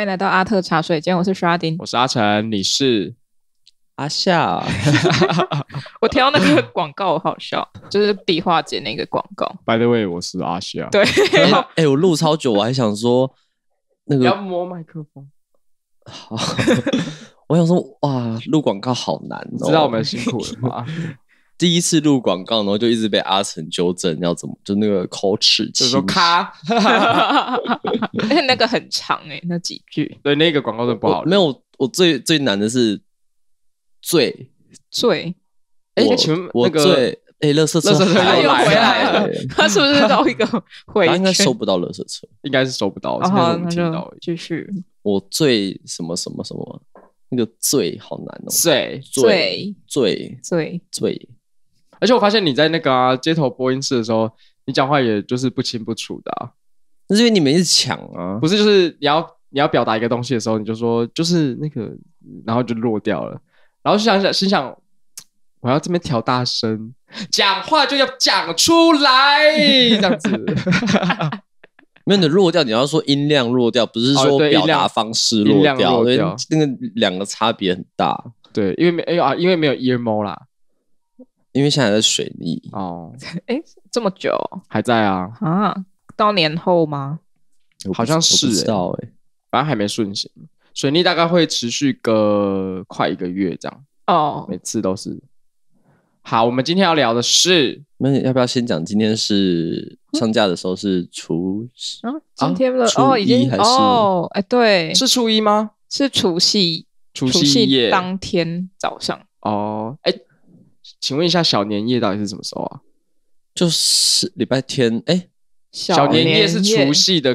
欢迎来到阿特茶水间。我是 Sharding，我是阿成，你是阿夏。我听到那个广告好笑，就是壁画节那个广告。By the way，我是阿夏。对，哎，我录超久，我还想说那个要摸麦克风。我想说，哇，录广告好难，知道我们辛苦了吗？第一次录广告，然后就一直被阿成纠正要怎么，就那个口齿，就说咔。而且那个很长哎，那几句。对，那个广告就不好。没有，我最最难的是最最，而请问我那个哎，乐色车又回来了，他是不是到一个回？应该收不到乐色车，应该是收不到，现在能听到。继续。我最什么什么什么，那个最好难哦，最最最最最。而且我发现你在那个街头播音室的时候，你讲话也就是不清不楚的，啊，那是因为你们一直抢啊，不是？就是你要你要表达一个东西的时候，你就说就是那个，然后就弱掉了，然后就想想心想，我要这边调大声，讲话就要讲出来，这样子。没有，你弱掉，你要说音量弱掉，不是说表达方式弱掉，那个两个差别很大。对，因为没哎呀，因为没有 ear m o 啦。因为现在在水逆哦，哎，这么久还在啊啊，到年后吗？好像是到哎，反正还没顺行。水逆大概会持续个快一个月这样哦。每次都是好，我们今天要聊的是，那要不要先讲？今天是上架的时候是除初，今天的初一还是哦？哎，对，是初一吗？是除夕，除夕夜当天早上哦，哎。请问一下，小年夜到底是什么时候啊？就是礼拜天，哎，小年夜是除夕的，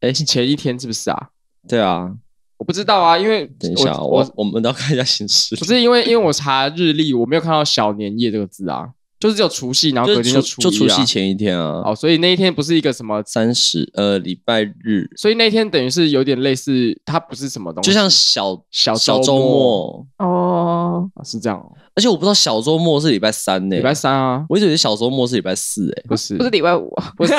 哎，前一天是不是啊？对啊，我不知道啊，因为等一下我我们都要看一下形式。不是因为因为我查日历，我没有看到“小年夜”这个字啊，就是只有除夕，然后隔天就除夕前一天啊。哦，所以那一天不是一个什么三十，呃，礼拜日。所以那天等于是有点类似，它不是什么东西，就像小小小周末哦，是这样。而且我不知道小周末是礼拜三呢，礼拜三啊，我一直以为小周末是礼拜四哎，不是，不是礼拜五，不是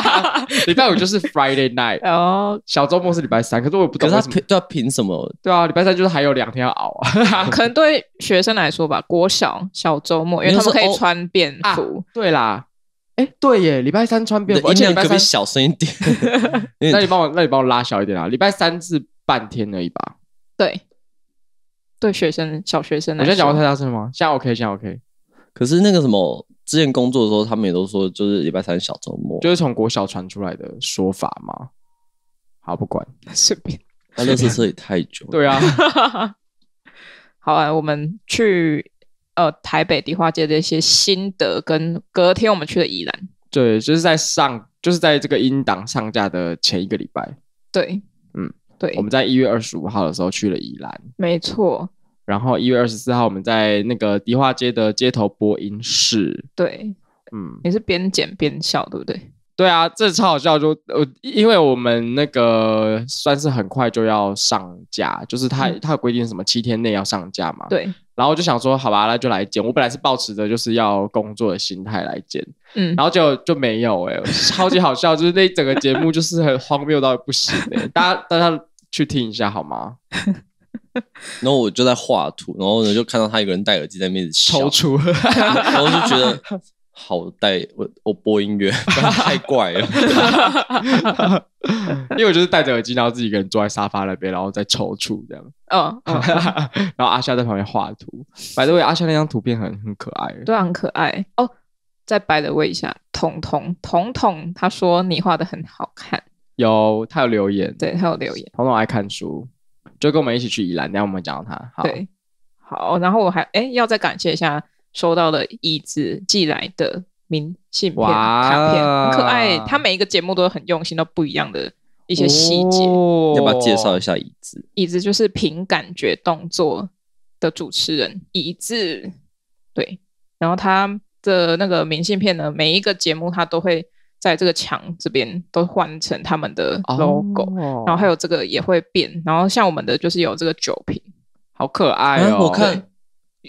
礼拜五就是 Friday night。哦，小周末是礼拜三，可是我不懂他凭要凭什么？对啊，礼拜三就是还有两天要熬，啊，可能对学生来说吧，国小小周末因为他们可以穿便服。对啦，哎，对耶，礼拜三穿便服，而且礼拜三小声一点，那你帮我，那你帮我拉小一点啊。礼拜三是半天而已吧？对。对学生，小学生。我现在讲话太大声吗？现在 OK，现在 OK。可是那个什么，之前工作的时候，他们也都说，就是礼拜三小周末，就是从国小传出来的说法吗？好，不管，随便。那乐视车也太久。对啊。好啊，我们去呃台北迪化街的一些心得，跟隔天我们去的宜兰。对，就是在上，就是在这个音档上架的前一个礼拜。对，嗯。对，我们在一月二十五号的时候去了宜兰，没错。然后一月二十四号，我们在那个迪化街的街头播音室。对，嗯，也是边剪边笑，对不对？对啊，这超好笑！就呃，因为我们那个算是很快就要上架，就是他他有规定什么七天内要上架嘛。对。然后就想说，好吧，那就来剪。我本来是抱持着就是要工作的心态来剪，嗯。然后就就没有哎，超级好笑！就是那整个节目就是很荒谬到不行诶，大家大家。去听一下好吗？然后我就在画图，然后呢就看到他一个人戴耳机在那边抽搐，然后就觉得好带。我我播音乐 太怪了，因为我就是戴着耳机，然后自己一个人坐在沙发那边，然后再抽搐这样。嗯，然后阿夏在旁边画图。白德威，阿夏那张图片很很可爱，对，很可爱。哦，再白德威一下，彤彤彤彤，他说你画的很好看。有，他有留言，对他有留言。彤彤爱看书，就跟我们一起去宜兰，等下我们讲到他。好，好，然后我还哎，要再感谢一下收到的椅子寄来的明信片、卡片，很可爱。他每一个节目都很用心，都不一样的一些细节。要不要介绍一下椅子？椅子就是凭感觉动作的主持人椅子，对。然后他的那个明信片呢，每一个节目他都会。在这个墙这边都换成他们的 logo，然后还有这个也会变，然后像我们的就是有这个酒瓶，好可爱哦！我看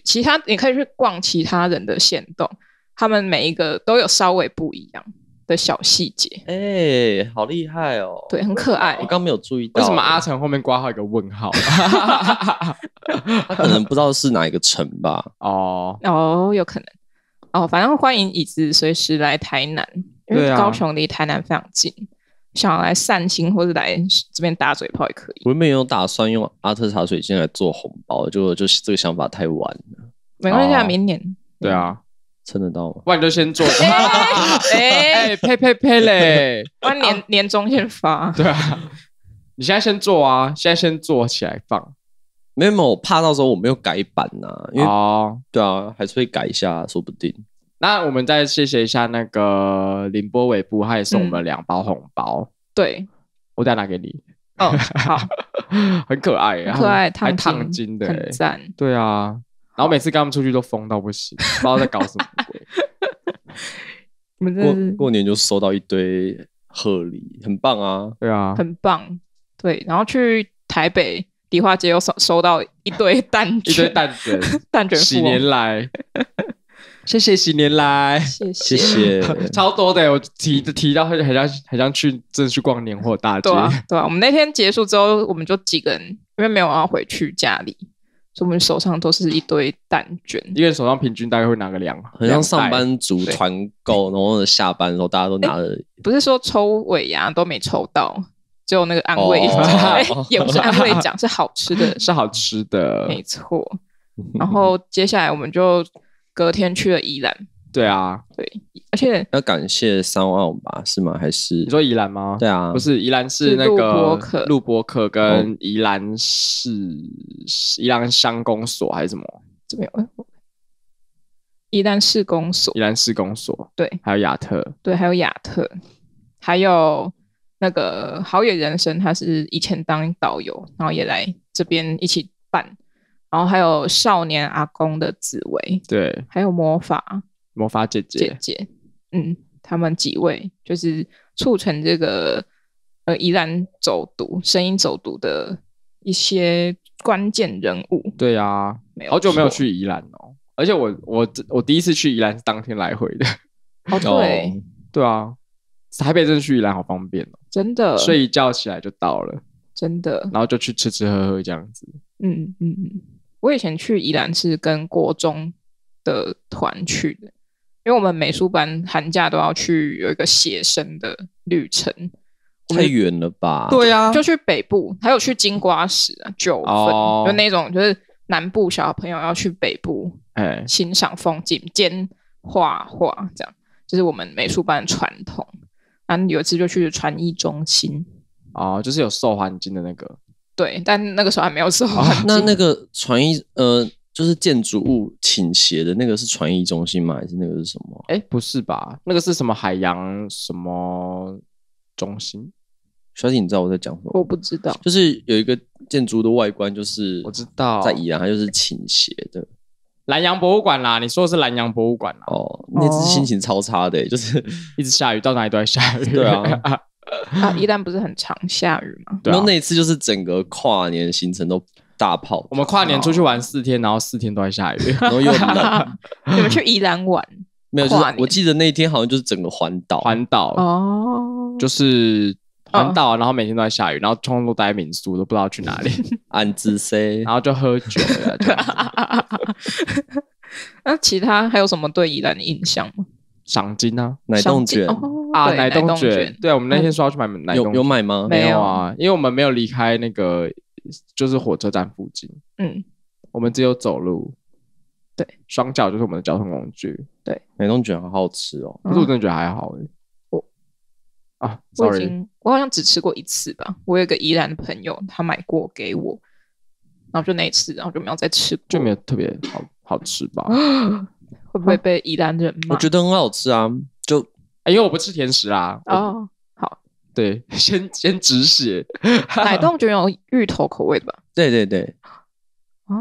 其他你可以去逛其他人的线动，他们每一个都有稍微不一样的小细节，哎，好厉害哦！对，很可爱。我刚没有注意到，为什么阿成后面挂号一个问号？他可能不知道是哪一个城吧？哦哦，有可能哦，反正欢迎椅子随时来台南。因为高雄离台南非常近，想要来散心或者来这边打嘴炮也可以。我原本有打算用阿特茶水间来做红包，就就是这个想法太晚了，没关系，明年。对啊，撑得到吗？不然就先做，哎呸呸呸嘞！然 年年终先发。对啊，你现在先做啊，现在先做起来放。没有，我怕到时候我没有改版呐，因为对啊，还是会改一下，说不定。那我们再谢谢一下那个林波尾部，他也送我们两包红包。对，我再拿给你。哦，好，很可爱，可爱，还烫金的，很赞。对啊，然后每次跟他们出去都疯到不行，不知道在搞什么鬼。我过过年就收到一堆贺礼，很棒啊。对啊，很棒。对，然后去台北迪化街又收收到一堆蛋卷，一堆蛋卷，蛋卷。几年来。谢谢，新年来，谢谢，超多的，我提提到还像想像去，真的去逛年货大街。对啊，对啊，我们那天结束之后，我们就几个人，因为没有要回去家里，所以我们手上都是一堆蛋卷。因为手上平均大概会拿个两，很像上班族团购，然后下班的时候大家都拿了。不是说抽尾牙都没抽到，只有那个安慰奖，是安慰奖 是好吃的，是好吃的，没错。然后接下来我们就。隔天去了宜兰，对啊，对，而且要感谢三五吧，是吗？还是你说宜兰吗？对啊，不是宜兰是那个陆博克，跟宜兰市宜兰乡公所还是什么？这边哎，宜兰市公所，宜兰市公所，对，还有亚特，对，还有亚特，还有那个好野人生，他是以前当导游，然后也来这边一起办。然后还有少年阿公的紫薇，对，还有魔法魔法姐姐姐姐，嗯，他们几位就是促成这个呃宜然走读、声音走读的一些关键人物。对啊，没有好久没有去宜兰哦，而且我我我第一次去宜兰是当天来回的，哦对，对啊，台北真的去宜兰好方便，哦，真的睡一觉起来就到了，真的，然后就去吃吃喝喝这样子，嗯嗯嗯。我以前去宜兰是跟国中的团去的，因为我们美术班寒假都要去有一个写生的旅程，太远了吧？对呀，就去北部，还有去金瓜石啊、九份，就那种就是南部小朋友要去北部，哎，欣赏风景兼画画，这样就是我们美术班传统。后有一次就去传衣中心，哦，就是有受环境的那个。对，但那个时候还没有什么。那那个传艺呃，就是建筑物倾斜的那个是传艺中心吗？还是那个是什么？哎，不是吧？那个是什么海洋什么中心？小姐，你知道我在讲什么？我不知道，就是有一个建筑的外观就是我知道，在宜兰，它就是倾斜的。南洋博物馆啦，你说的是南洋博物馆啦？哦，那次心情超差的，就是一直下雨，到哪里都在下雨。对啊。啊，宜兰不是很常下雨吗？对，然后那一次就是整个跨年行程都大泡，我们跨年出去玩四天，然后四天都在下雨。然你们 去宜兰玩？没有，就是我记得那一天好像就是整个环岛，环岛哦，就是环岛，然后每天都在下雨，然后通通都待民宿，都不知道去哪里 安置 C，然后就喝酒。那其他还有什么对宜兰的印象吗？赏金啊，奶冻卷啊，奶冻卷，对我们那天说要去买奶冻有有买吗？没有啊，因为我们没有离开那个，就是火车站附近。嗯，我们只有走路，对，双脚就是我们的交通工具。对，奶冻卷很好吃哦，可是我真的觉得还好。我啊，我已经，我好像只吃过一次吧。我有个宜兰的朋友，他买过给我，然后就那一次，然后就没有再吃过，就没有特别好好吃吧。会不会被宜兰人？我觉得很好吃啊，就因为我不吃甜食啊。哦，好，对，先先止血。奶冻就有芋头口味的。对对对。哦，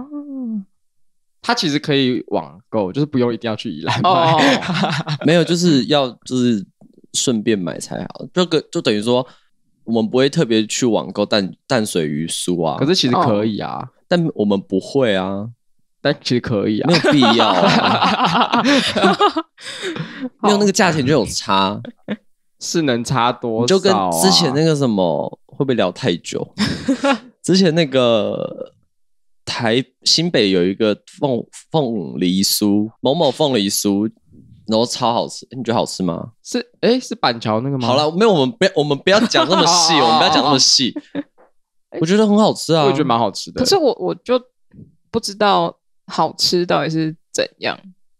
它其实可以网购，就是不用一定要去宜兰买。没有，就是要就是顺便买才好。这个就等于说，我们不会特别去网购淡淡水鱼酥啊。可是其实可以啊，但我们不会啊。但其实可以啊，没有必要。没有那个价钱就有差，是能差多？就跟之前那个什么，会不会聊太久？之前那个台新北有一个凤凤梨酥，某某凤梨酥，然后超好吃，你觉得好吃吗？是，哎，是板桥那个吗？好了，没有，我们不，我们不要讲那么细，我们不要讲那么细。我觉得很好吃啊，我觉得蛮好吃的。可是我，我就不知道。好吃到底是怎样？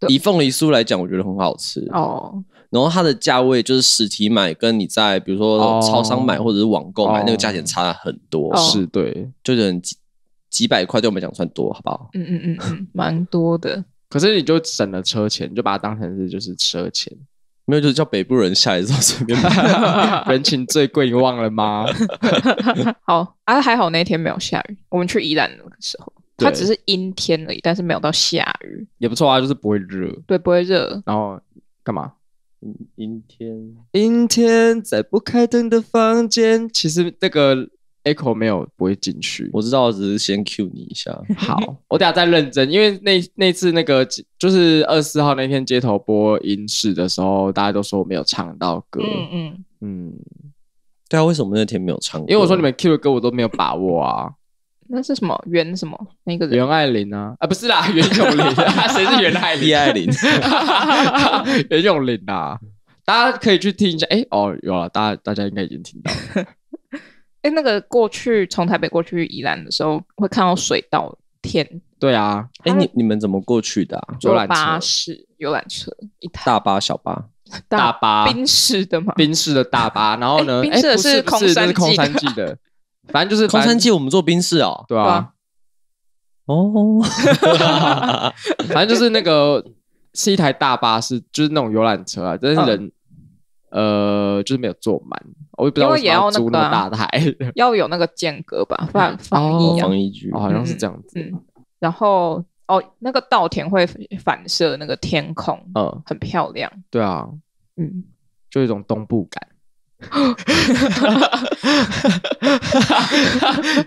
以凤梨酥来讲，我觉得很好吃哦。然后它的价位，就是实体买跟你在比如说超商买或者是网购买那个价钱差很多，是对，就是几几百块对我们讲算多，好不好？嗯嗯嗯蛮多的。可是你就省了车钱，就把它当成是就是车钱，没有就是叫北部人下来之后随便买，人情最贵，你忘了吗？好，啊还好那天没有下雨，我们去宜兰的时候。它只是阴天而已，但是没有到下雨，也不错啊，就是不会热。对，不会热。然后干嘛？阴天。阴天在不开灯的房间。其实那个 echo 没有不会进去，我知道，只是先 cue 你一下。好，我等下再认真，因为那那次那个就是二十四号那天街头播音室的时候，大家都说我没有唱到歌。嗯嗯嗯。对啊，为什么那天没有唱？因为我说你们 cue 的歌我都没有把握啊。那是什么袁什么那个人？袁爱玲啊，啊不是啦，袁咏琳啊，谁是袁爱？李爱玲，袁咏琳啦，大家可以去听一下。哎哦，有了，大家大家应该已经听到。了。哎，那个过去从台北过去宜兰的时候，会看到水稻田。对啊，哎，你你们怎么过去的？啊？坐巴士、游览车、一台大巴、小巴、大巴、宾士的嘛，宾士的大巴，然后呢？哎，不是，是空山记的。反正就是空乘机，我们坐冰室哦，对啊，哦，反正就是那个是一台大巴，士，就是那种游览车啊，但是人呃就是没有坐满，我也不知道租那么大台，要有那个间隔吧，不然防疫啊，防疫局好像是这样子，嗯，然后哦那个稻田会反射那个天空，嗯，很漂亮，对啊，嗯，就有一种东部感。哈，哈，哈，哈，哈，哈，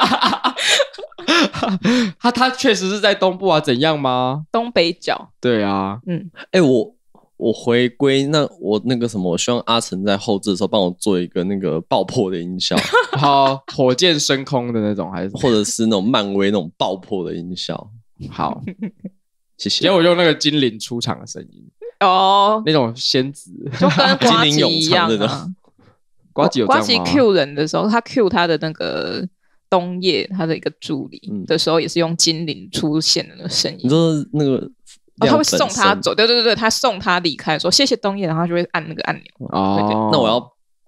哈，哈，他他确实是在东部啊，怎样吗？东北角，对啊，嗯，哎，我我回归，那我那个什么，我希望阿成在后置的时候帮我做一个那个爆破的音效，然火箭升空的那种，还是或者是那种漫威那种爆破的音效？好，谢谢。然果我用那个精灵出场的声音。哦，那种仙子就跟 瓜吉一样啊，瓜吉瓜吉 Q 人的时候，他 Q 他的那个冬夜他的一个助理的时候，也是用精灵出现的那个声音。你说那个他会送他走，对对对对，他送他离开，说谢谢冬夜，然后他就会按那个按钮。哦，那我要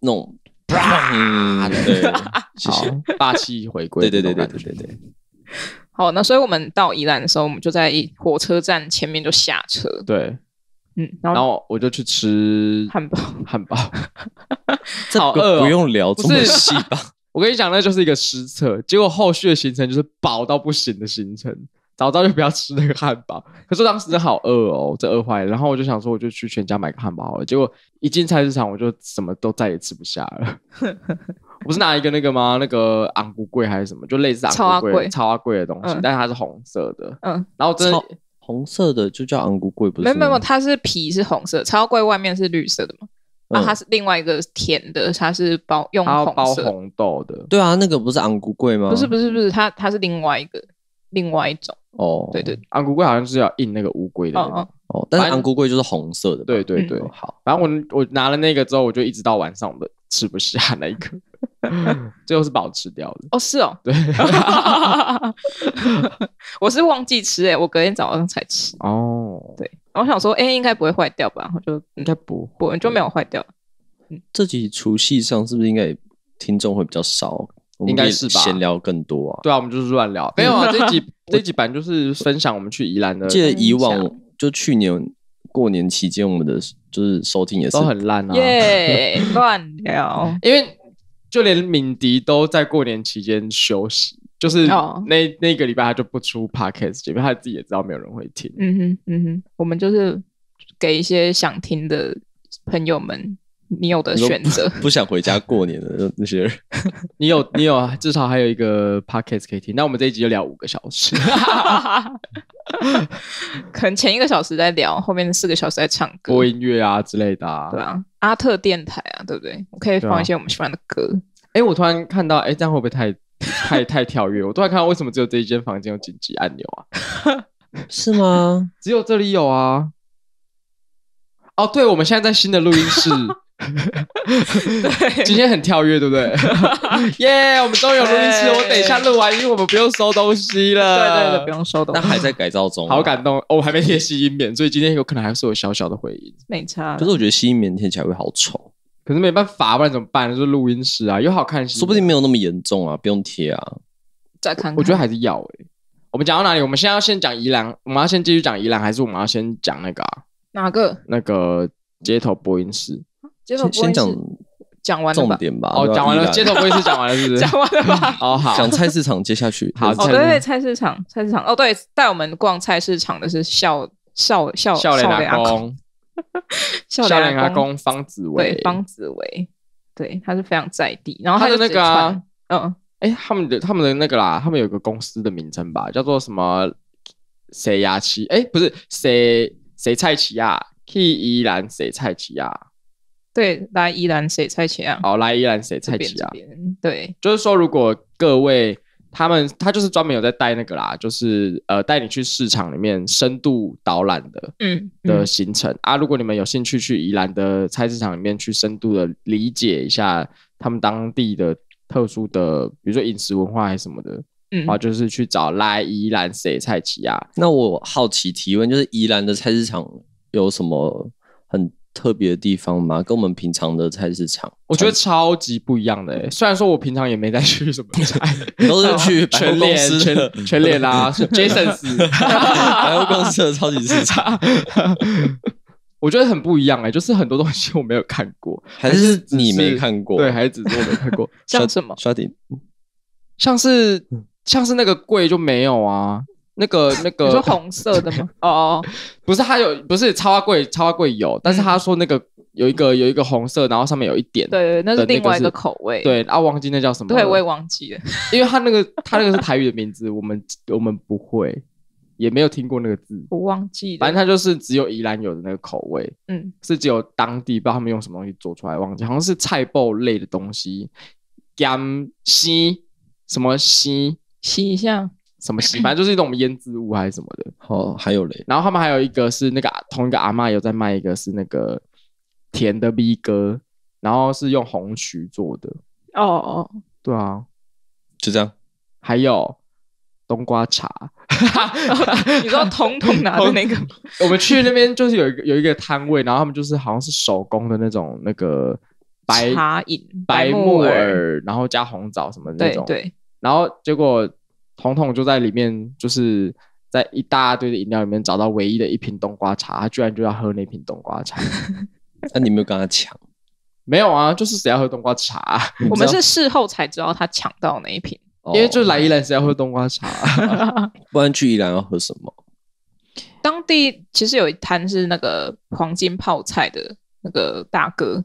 那对，谢谢霸气回归，对对对对对对。好，那所以我们到宜兰的时候，我们就在火车站前面就下车。对。嗯，然后我就去吃汉堡，汉堡。这好饿哦，不用聊，这么细吧？我跟你讲，那就是一个失策。结果后续的行程就是饱到不行的行程。早知道就不要吃那个汉堡，可是当时好饿哦，这饿坏了。然后我就想说，我就去全家买个汉堡好了。结果一进菜市场，我就什么都再也吃不下了。我是拿一个那个吗？那个昂不贵还是什么？就类似超贵、超贵的东西，但它是红色的。嗯，然后真的。红色的就叫昂古桂，不是？没有没有，它是皮是红色，超桂外面是绿色的嘛？啊，它是另外一个甜的，它是包用红包红豆的，对啊，那个不是昂古桂吗？不是不是不是，它它是另外一个另外一种哦，对对，昂古桂好像是要印那个乌龟的哦，哦，但是昂古桂就是红色的，对对对，好，反正我我拿了那个之后，我就一直到晚上我都吃不下那一个。最后是保持掉的哦，是哦，对，我是忘记吃诶，我隔天早上才吃哦，对，我想说，哎，应该不会坏掉吧？我就应该不不就没有坏掉。这集除夕上是不是应该听众会比较少？应该是吧，闲聊更多啊。对啊，我们就是乱聊，没有啊。这集 这集版就是分享我们去宜兰的。记得以往就去年过年期间，我们的就是收听也是都很烂啊，耶，乱聊，因为。就连敏迪都在过年期间休息，就是那那个礼拜他就不出 podcast 节目，他自己也知道没有人会听。嗯哼，嗯哼，我们就是给一些想听的朋友们。你有的选择，不想回家过年的那些人，你有你有，至少还有一个 podcast 可听。那我们这一集就聊五个小时，可能前一个小时在聊，后面四个小时在唱歌、播音乐啊之类的，对啊，阿特电台啊，对不对？可以放一些我们喜欢的歌。哎，我突然看到，哎，这样会不会太太太跳跃？我突然看到为什么只有这一间房间有紧急按钮啊？是吗？只有这里有啊？哦，对，我们现在在新的录音室。今天很跳跃，对不对？耶，我们终于有录音室，我等一下录完，音，我们不用收东西了。对对对，不用收东西。那还在改造中，好感动哦！还没贴吸音棉，所以今天有可能还是有小小的回音。没差。可是我觉得吸音棉贴起来会好丑，可是没办法，不然怎么办？就是录音室啊，又好看，说不定没有那么严重啊，不用贴啊。再看，我觉得还是要哎。我们讲到哪里？我们现在要先讲宜兰，我们要先继续讲宜兰，还是我们要先讲那个啊？哪个？那个街头播音室。街头故讲讲完重点吧，哦，讲完了，街头故事讲完了是不是？讲完了吧？哦好，讲菜市场接下去。好，对对，菜市场，菜市场哦，对，带我们逛菜市场的是笑笑笑 笑脸阿公，笑脸阿公方子伟，方子伟，对，他是非常在地，然后他的那个，嗯，哎，他们的他们的那个啦，他们有个公司的名称吧，叫做什么？谁呀？奇哎，不是谁谁蔡奇亚 k 依然谁蔡奇亚？对，来宜兰谁菜市啊？哦，来宜兰谁菜市啊？对，就是说，如果各位他们，他就是专门有在带那个啦，就是呃，带你去市场里面深度导览的，嗯，的行程啊。如果你们有兴趣去宜兰的菜市场里面去深度的理解一下他们当地的特殊的，比如说饮食文化还是什么的，嗯，啊，就是去找来宜兰谁菜市啊。那我好奇提问，就是宜兰的菜市场有什么？特别的地方吗？跟我们平常的菜市场，我觉得超级不一样的哎。虽然说，我平常也没再去什么菜，都是去 全联、全全联啦 j a s o n s 百货公司的超级市场。我觉得很不一样哎，就是很多东西我没有看过，还是你没看过，对，还是只是我没看过。像什么？刷顶，像是像是那个柜就没有啊。那个那个是红色的吗？哦，不是，它有不是超花贵，超花贵有，但是他说那个有一个有一个红色，然后上面有一点，对，那是另外一个口味，对，然忘记那叫什么我也忘记了，因为他那个他那个是台语的名字，我们我们不会，也没有听过那个字，我忘记，反正他就是只有宜兰有的那个口味，嗯，是只有当地不知道他们用什么东西做出来，忘记好像是菜爆类的东西，江西什么西西下。什么洗，反正就是一种胭脂物还是什么的。哦，还有嘞。然后他们还有一个是那个同一个阿妈有在卖，一个是那个甜的 B 哥，然后是用红曲做的。哦哦，对啊，就这样。还有冬瓜茶，你知道彤彤拿的那个 我们去那边就是有一个有一个摊位，然后他们就是好像是手工的那种那个白茶饮、白木耳，然后加红枣什么那种。对对。然后结果。彤彤就在里面，就是在一大堆的饮料里面找到唯一的一瓶冬瓜茶，他居然就要喝那瓶冬瓜茶。那你没有跟他抢？没有啊，就是谁要喝冬瓜茶。我们是事后才知道他抢到那一瓶，因为就来伊人谁要喝冬瓜茶，不然去宜兰要喝什么？当地其实有一摊是那个黄金泡菜的那个大哥，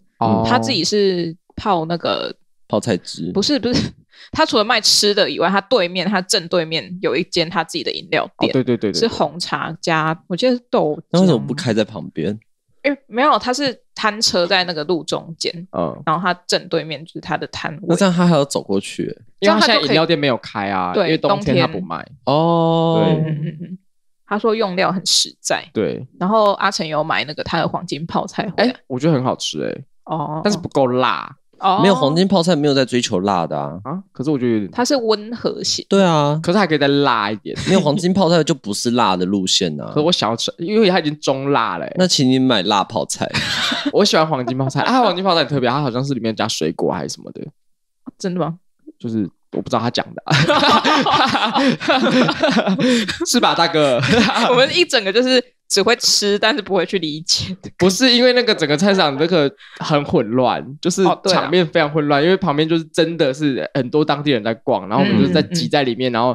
他自己是泡那个泡菜汁，不是不是。他除了卖吃的以外，他对面，他正对面有一间他自己的饮料店。对对对对，是红茶加，我记得是豆。为什么不开在旁边？因为没有，他是摊车在那个路中间嗯，然后他正对面就是他的摊。那这样他还要走过去？因为现在饮料店没有开啊。对，冬天他不卖。哦。嗯嗯嗯嗯。他说用料很实在。对。然后阿成有买那个他的黄金泡菜，哎，我觉得很好吃哎。哦。但是不够辣。没有黄金泡菜没有在追求辣的啊啊！可是我觉得有点，它是温和型。对啊，可是还可以再辣一点。没有黄金泡菜就不是辣的路线呢。可是我想要吃，因为它已经中辣嘞。那请你买辣泡菜。我喜欢黄金泡菜，啊，黄金泡菜很特别，它好像是里面加水果还是什么的。真的吗？就是我不知道他讲的，是吧，大哥？我们一整个就是。只会吃，但是不会去理解。不是因为那个整个菜场那个很混乱，就是场面非常混乱，因为旁边就是真的是很多当地人在逛，然后我们就在挤在里面。然后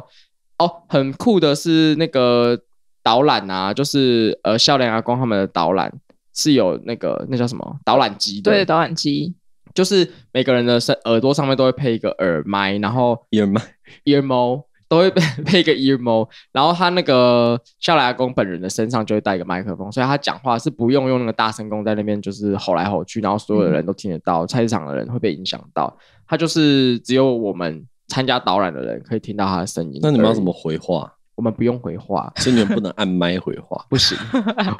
哦，很酷的是那个导览啊，就是呃，笑脸阿光他们的导览是有那个那叫什么导览机的。对，导览机就是每个人的耳朵上面都会配一个耳麦，然后耳麦、耳毛。都会配配 一个耳模，然后他那个笑来公本人的身上就会带一个麦克风，所以他讲话是不用用那个大声公在那边就是吼来吼去，然后所有的人都听得到，菜市场的人会被影响到。他就是只有我们参加导览的人可以听到他的声音。那你们要怎么回话？我们不用回话，所以你们不能按麦回话，不行。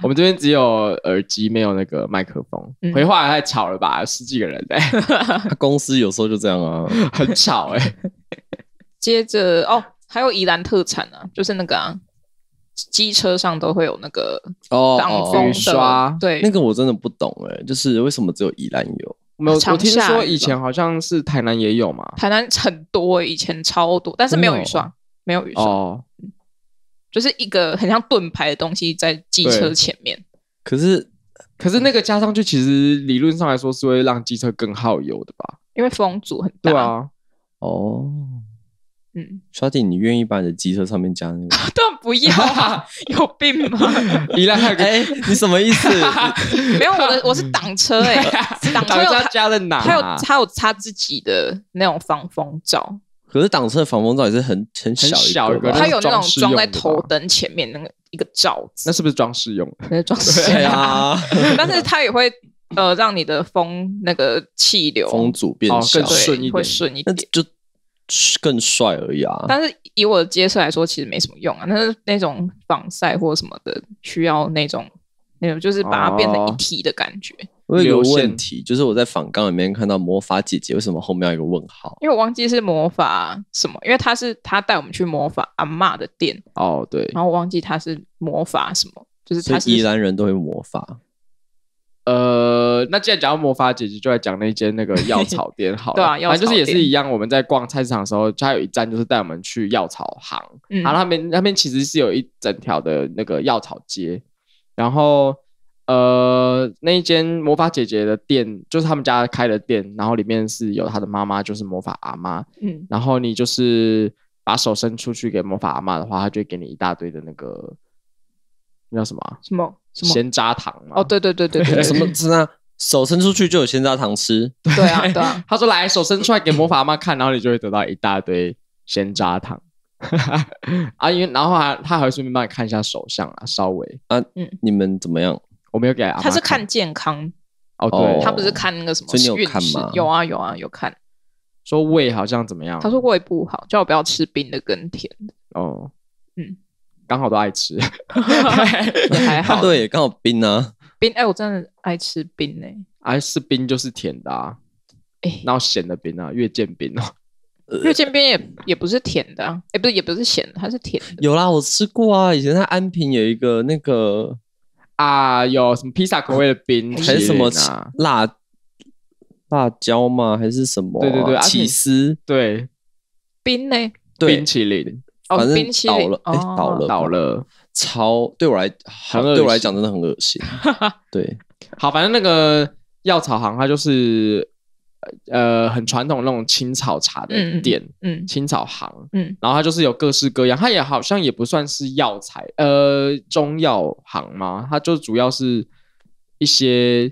我们这边只有耳机，没有那个麦克风，回话太吵了吧？十几个人哎，公司有时候就这样啊，很吵哎。接着哦。还有宜兰特产啊，就是那个啊，机车上都会有那个挡风刷。对，那个我真的不懂哎，就是为什么只有宜兰有？没有？我听说以前好像是台南也有嘛。台南很多，以前超多，但是没有雨刷，没有雨刷。哦，就是一个很像盾牌的东西在机车前面。可是，可是那个加上去，其实理论上来说是会让机车更耗油的吧？因为风阻很大。对啊。哦。嗯，小姐，你愿意把你的机车上面加那个？都 不要，啊，有病吗？伊亮，哎，你什么意思？没有我，我是挡车哎，挡车要加在哪？他有他有他自己的那种防风罩，可是挡车的防风罩也是很很小一个，它有那种装在头灯前面那个一个罩子，那是不是装饰用？那是装饰啊，但是它也会呃让你的风那个气流风阻变更顺一点，会顺一点就。更帅而已啊！但是以我的接受来说，其实没什么用啊。但是那种防晒或什么的，需要那种那种就是把它变成一体的感觉。我有问题，就是我在仿纲里面看到魔法姐姐，为什么后面要一个问号？因为我忘记是魔法什么，因为她是她带我们去魔法阿妈的店哦，对。然后我忘记她是魔法什么，就是她是宜兰人都会魔法。呃，那既然讲到魔法姐姐，就在讲那间那个药草店 好了。反正就是也是一样，我们在逛菜市场的时候，它有一站就是带我们去药草行。然后那边那边其实是有一整条的那个药草街，然后呃，那一间魔法姐姐的店就是他们家开的店，然后里面是有他的妈妈，就是魔法阿妈。嗯，然后你就是把手伸出去给魔法阿妈的话，她就给你一大堆的那个。叫什么？什么？什么？鲜渣糖哦，对对对对，什么？是啊，手伸出去就有鲜渣糖吃。对啊，对啊。他说：“来，手伸出来给魔法妈妈看，然后你就会得到一大堆鲜渣糖。”啊，因为然后还他还会顺便帮你看一下手相啊，稍微啊，嗯，你们怎么样？我没有给啊。他是看健康哦，对他不是看那个什么运势吗？有啊有啊有看，说胃好像怎么样？他说胃不好，叫我不要吃冰的跟甜的。哦，嗯。刚好都爱吃，也还好。对，刚好冰呢。冰哎，我真的爱吃冰哎。爱吃冰就是甜的，哎，然后咸的冰啊，月见冰哦。月 见冰也也不是甜的，啊，哎，不是也不是咸，它是甜的。有啦，我吃过啊，以前在安平有一个那个啊，有什么披萨口味的冰，还是什么辣辣椒嘛，还是什么？对对对，起司对。冰呢？冰淇淋。反正倒了，哎，倒了，倒了，超对我来，对我来讲真的很恶心。对，好，反正那个药草行，它就是呃，很传统那种青草茶的店，嗯，青草行，嗯，然后它就是有各式各样，它也好像也不算是药材，呃，中药行嘛，它就主要是一些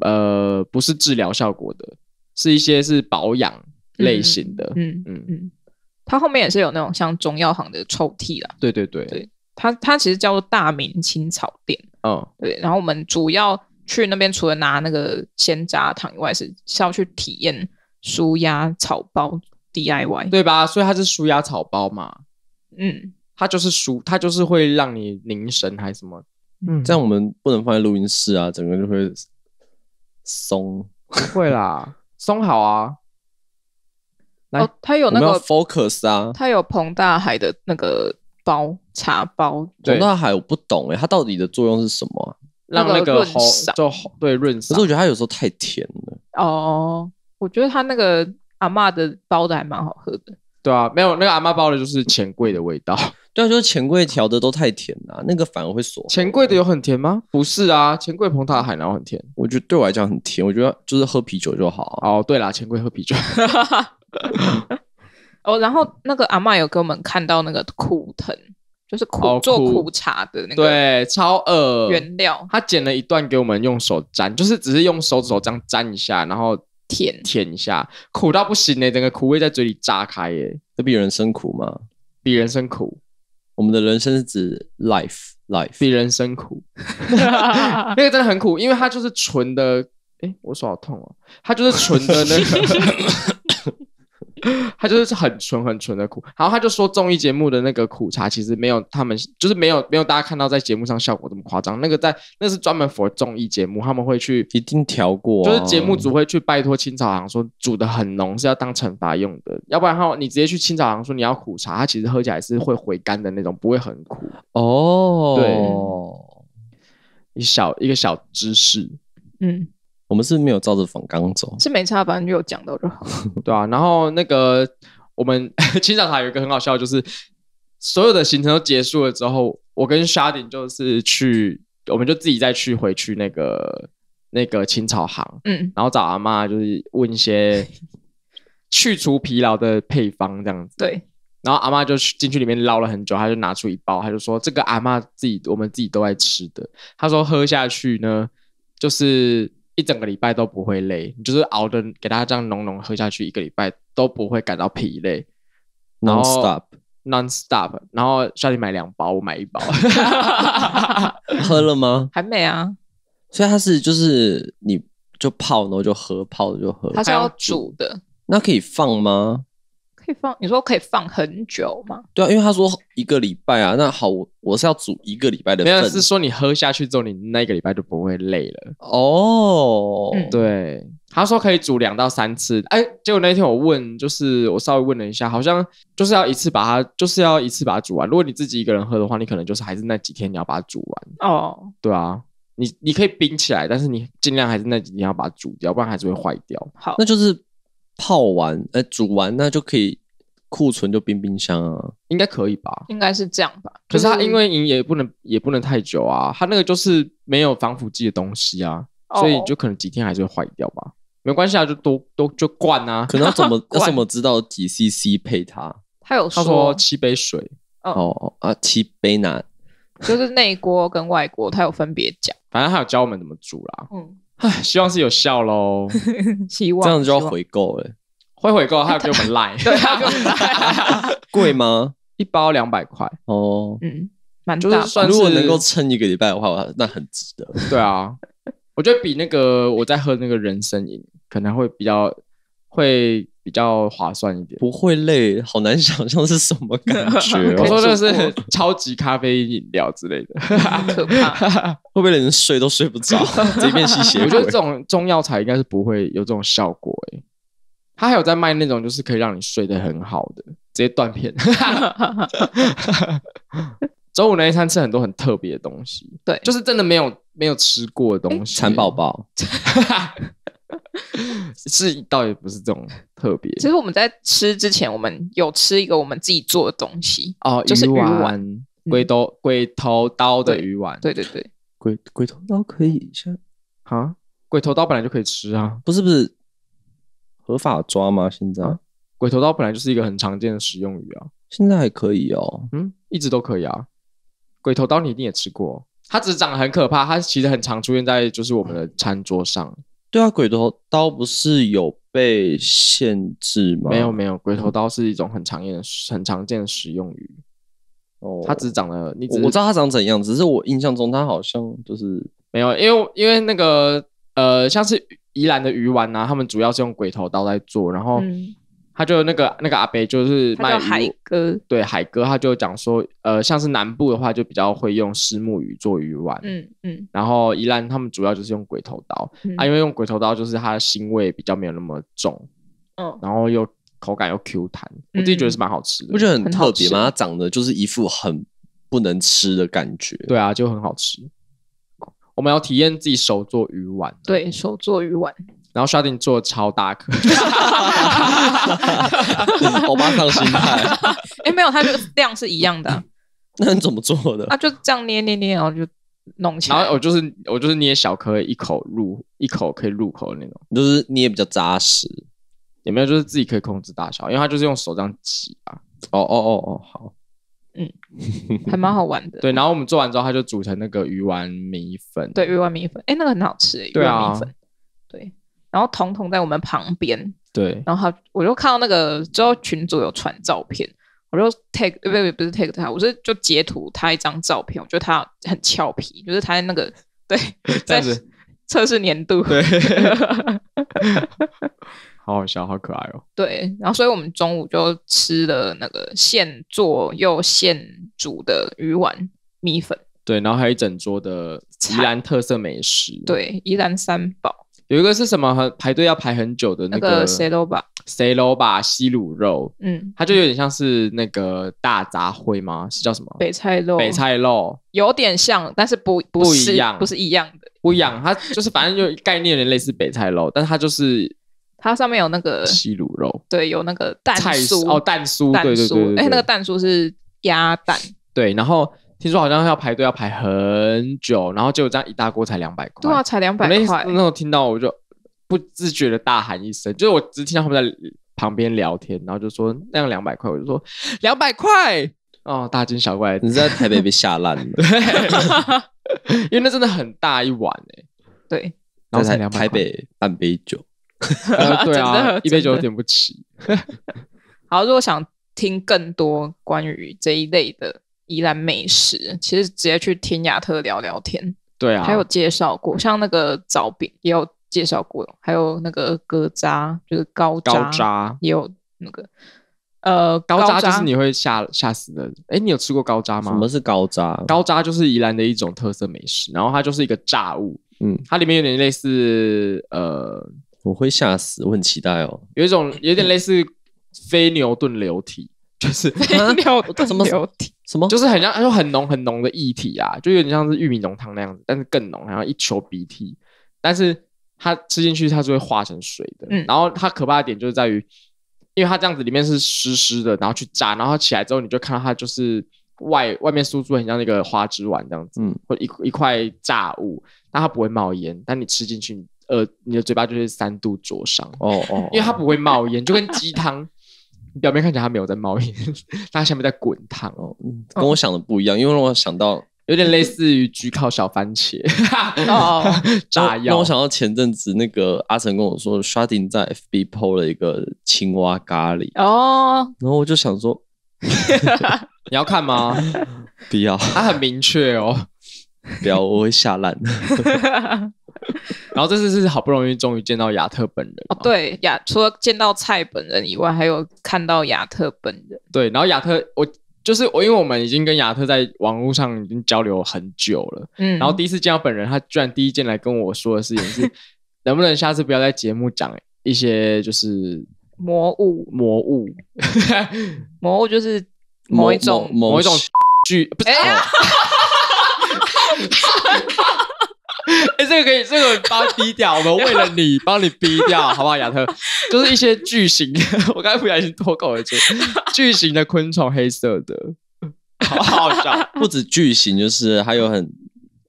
呃，不是治疗效果的，是一些是保养类型的，嗯嗯。它后面也是有那种像中药行的抽屉啦。对对对，对它它其实叫做大明青草店。嗯，对。然后我们主要去那边除了拿那个鲜楂糖以外，是是要去体验舒压草包 DIY，对吧？所以它是舒压草包嘛。嗯，它就是舒，它就是会让你凝神还是什么？嗯，这样我们不能放在录音室啊，整个就会松。不会啦，松好啊。哦，它有那个 focus 啊，它有彭大海的那个包茶包。彭大海，我不懂哎，它到底的作用是什么？让那个好，就好对润色。可是我觉得它有时候太甜了。哦，我觉得他那个阿妈的包的还蛮好喝的。对啊，没有那个阿妈包的，就是钱柜的味道。对啊，就是钱柜调的都太甜了，那个反而会锁。钱柜的有很甜吗？不是啊，钱柜彭大海然后很甜。我觉得对我来讲很甜，我觉得就是喝啤酒就好。哦，对啦，钱柜喝啤酒。哦，然后那个阿妈有给我们看到那个苦藤，就是苦做苦茶的那个，对，超恶原料。他剪了一段给我们用手沾，就是只是用手指头这样沾一下，然后舔舔一下，苦到不行呢？整个苦味在嘴里炸开耶，这比人生苦吗？比人生苦。我们的人生是指 life life，比人生苦，那个真的很苦，因为它就是纯的。哎，我手好痛哦，它就是纯的那个。他就是很纯很纯的苦，然后他就说综艺节目的那个苦茶其实没有他们，就是没有没有大家看到在节目上效果这么夸张。那个在那是专门 for 综艺节目，他们会去一定调过，就是节目组会去拜托青草堂说煮的很浓是要当惩罚用的，要不然的话你直接去青草堂说你要苦茶，它其实喝起来是会回甘的那种，不会很苦哦。对，一小一个小知识，嗯。我们是没有照着冯刚走，是没差，反正有讲到就好。对啊，然后那个我们青草塔有一个很好笑，就是所有的行程都结束了之后，我跟沙顶就是去，我们就自己再去回去那个那个青草行，嗯，然后找阿妈就是问一些 去除疲劳的配方这样子。对，然后阿妈就去进去里面捞了很久，他就拿出一包，他就说这个阿妈自己我们自己都爱吃的，他说喝下去呢就是。一整个礼拜都不会累，你就是熬的，给它这样浓浓喝下去，一个礼拜都不会感到疲累。non stop，non stop，然后兄你买两包，我买一包。喝了吗？还没啊。所以它是就是，你就泡，然后就喝，泡了就喝。它是要煮的。那可以放吗？可以放，你说可以放很久吗？对啊，因为他说一个礼拜啊，那好，我我是要煮一个礼拜的。没有是说你喝下去之后，你那一个礼拜就不会累了哦。嗯，对，他说可以煮两到三次。哎，结果那天我问，就是我稍微问了一下，好像就是要一次把它，就是要一次把它煮完。如果你自己一个人喝的话，你可能就是还是那几天你要把它煮完哦。对啊，你你可以冰起来，但是你尽量还是那几天要把它煮掉，不然还是会坏掉。好，那就是。泡完，呃，煮完那就可以库存，就冰冰箱啊，应该可以吧？应该是这样吧。可是它因为你也不能，也不能太久啊。它那个就是没有防腐剂的东西啊，所以就可能几天还是会坏掉吧。没关系啊，就多多就灌啊。可能怎么 怎么知道几 c c 配它？他有说七杯水哦，啊，七杯奶，就是内锅跟外锅，他有分别讲。反正他有教我们怎么煮啦。嗯。唉，希望是有效喽。希望这样就要回购哎，会回购，他要给我们 赖。对，他给我们 贵吗？一包两百块哦，嗯，蛮大。如果能够撑一个礼拜的话，那很值得。对啊，我觉得比那个我在喝那个人参饮可能会比较会。比较划算一点，不会累，好难想象是什么感 觉。我说就是超级咖啡饮料之类的，会不会连睡都睡不着，这边吸血，我觉得这种中药材应该是不会有这种效果诶。他还有在卖那种就是可以让你睡得很好的，直接断片。周五那一餐吃很多很特别的东西，对，就是真的没有没有吃过的东西，蚕宝宝。是，倒也不是这种特别。其实我们在吃之前，我们有吃一个我们自己做的东西哦，就是鱼丸。鬼头鬼头刀的鱼丸，对对对，鬼鬼头刀可以先啊？鬼头刀本来就可以吃啊？不是不是，合法抓吗？现在鬼头刀本来就是一个很常见的食用鱼啊，现在还可以哦。嗯，一直都可以啊。鬼头刀你一定也吃过，它只是长得很可怕，它其实很常出现在就是我们的餐桌上。对啊，鬼头刀不是有被限制吗？没有没有，鬼头刀是一种很常见的、很常见的食用鱼。哦，它只长了你，我知道它长怎样，只是我印象中它好像就是没有，因为因为那个呃，像是宜兰的鱼丸呐，他们主要是用鬼头刀来做，然后。他就那个那个阿伯就是卖鱼哥，对海哥，他就讲说，呃，像是南部的话，就比较会用石目鱼做鱼丸，嗯嗯，然后宜兰他们主要就是用鬼头刀啊，因为用鬼头刀就是它的腥味比较没有那么重，嗯，然后又口感又 Q 弹，我自己觉得是蛮好吃，我觉得很特别嘛，它长得就是一副很不能吃的感觉，对啊，就很好吃。我们要体验自己手做鱼丸，对手做鱼丸。然后刷 g 做超大颗，我妈放心看。哎，没有，它这个量是一样的。那你怎么做的？啊，就这样捏捏捏然后就弄起来。然后我就是我就是捏小颗，一口入一口可以入口的那种，就是捏比较扎实。也没有就是自己可以控制大小？因为它就是用手这样挤啊。哦哦哦哦，好，嗯，还蛮好玩的。对，然后我们做完之后，它就煮成那个鱼丸米粉。对，鱼丸米粉，哎，那个很好吃。鱼丸米粉。对。然后彤彤在我们旁边，对，然后他我就看到那个之后群主有传照片，我就 take 不不不是 take 他，我是就截图他一张照片，我觉得他很俏皮，就是他那个对 在 测试年度，对，好好笑，好可爱哦。对，然后所以我们中午就吃了那个现做又现煮的鱼丸米粉，对，然后还有一整桌的宜兰特色美食，对，宜兰三宝。有一个是什么排队要排很久的那个 Cello 吧 Cello 吧西卤肉，嗯，它就有点像是那个大杂烩吗？是叫什么？北菜肉？北菜肉有点像，但是不不一样，不是一样的，不一样。它 就是反正就概念有点类似北菜肉，但它就是它上面有那个西卤肉，对，有那个蛋酥哦蛋酥，对对对，哎，那个蛋酥是鸭蛋，对，然后。听说好像要排队，要排很久，然后结果这样一大锅才两百块，对啊，才两百块。那时候听到，我就不自觉的大喊一声，就是我只听到他们在旁边聊天，然后就说那样两百块，我就说两百块哦，大惊小怪，你在台北被吓烂了，因为那真的很大一碗哎，对，然后才两百台北半杯酒，对啊，一杯酒点不起。好，如果想听更多关于这一类的。宜兰美食其实直接去天雅特聊聊天，对啊，还有介绍过像那个枣饼，也有介绍过，还有那个哥渣，就是高高渣，也有那个呃高渣就是你会吓吓死的，哎，你有吃过高渣吗？什么是高渣？高渣就是宜兰的一种特色美食，然后它就是一个炸物，嗯，它里面有点类似呃，我会吓死，我很期待哦，有一种有点类似非牛顿流体。就是 什么流体什么，就是很像，就很浓很浓的液体啊，就有点像是玉米浓汤那样子，但是更浓，然后一球鼻涕，但是它吃进去它是会化成水的。嗯，然后它可怕的点就是在于，因为它这样子里面是湿湿的，然后去炸，然后起来之后你就看到它就是外外面酥酥，很像那个花枝丸这样子，嗯，或一一块炸物，但它不会冒烟，但你吃进去，呃，你的嘴巴就是三度灼伤哦哦，因为它不会冒烟，就跟鸡汤。表面看起来它没有在冒烟，它下面在滚烫哦，跟我想的不一样，因为我想到 有点类似于焗烤小番茄 哦、炸药，我想到前阵子那个阿成跟我说，刷丁在 FB 投了一个青蛙咖喱哦，然后我就想说，你要看吗？不要，他很明确哦，不要，我会下烂的。然后这次是好不容易终于见到亚特本人哦，对，亚除了见到蔡本人以外，还有看到亚特本人。对，然后亚特，我就是我，因为我们已经跟亚特在网络上已经交流很久了，嗯，然后第一次见到本人，他居然第一件来跟我说的事情是，能不能下次不要在节目讲一些就是魔物，魔物，魔物就是某一种某一种剧，不是。哎，这个可以，这个帮低调。我们为了你，帮你低调，好不好？亚特，就是一些巨型。我刚才不小心脱口而出，巨型的昆虫，黑色的，好好笑。不止巨型，就是还有很。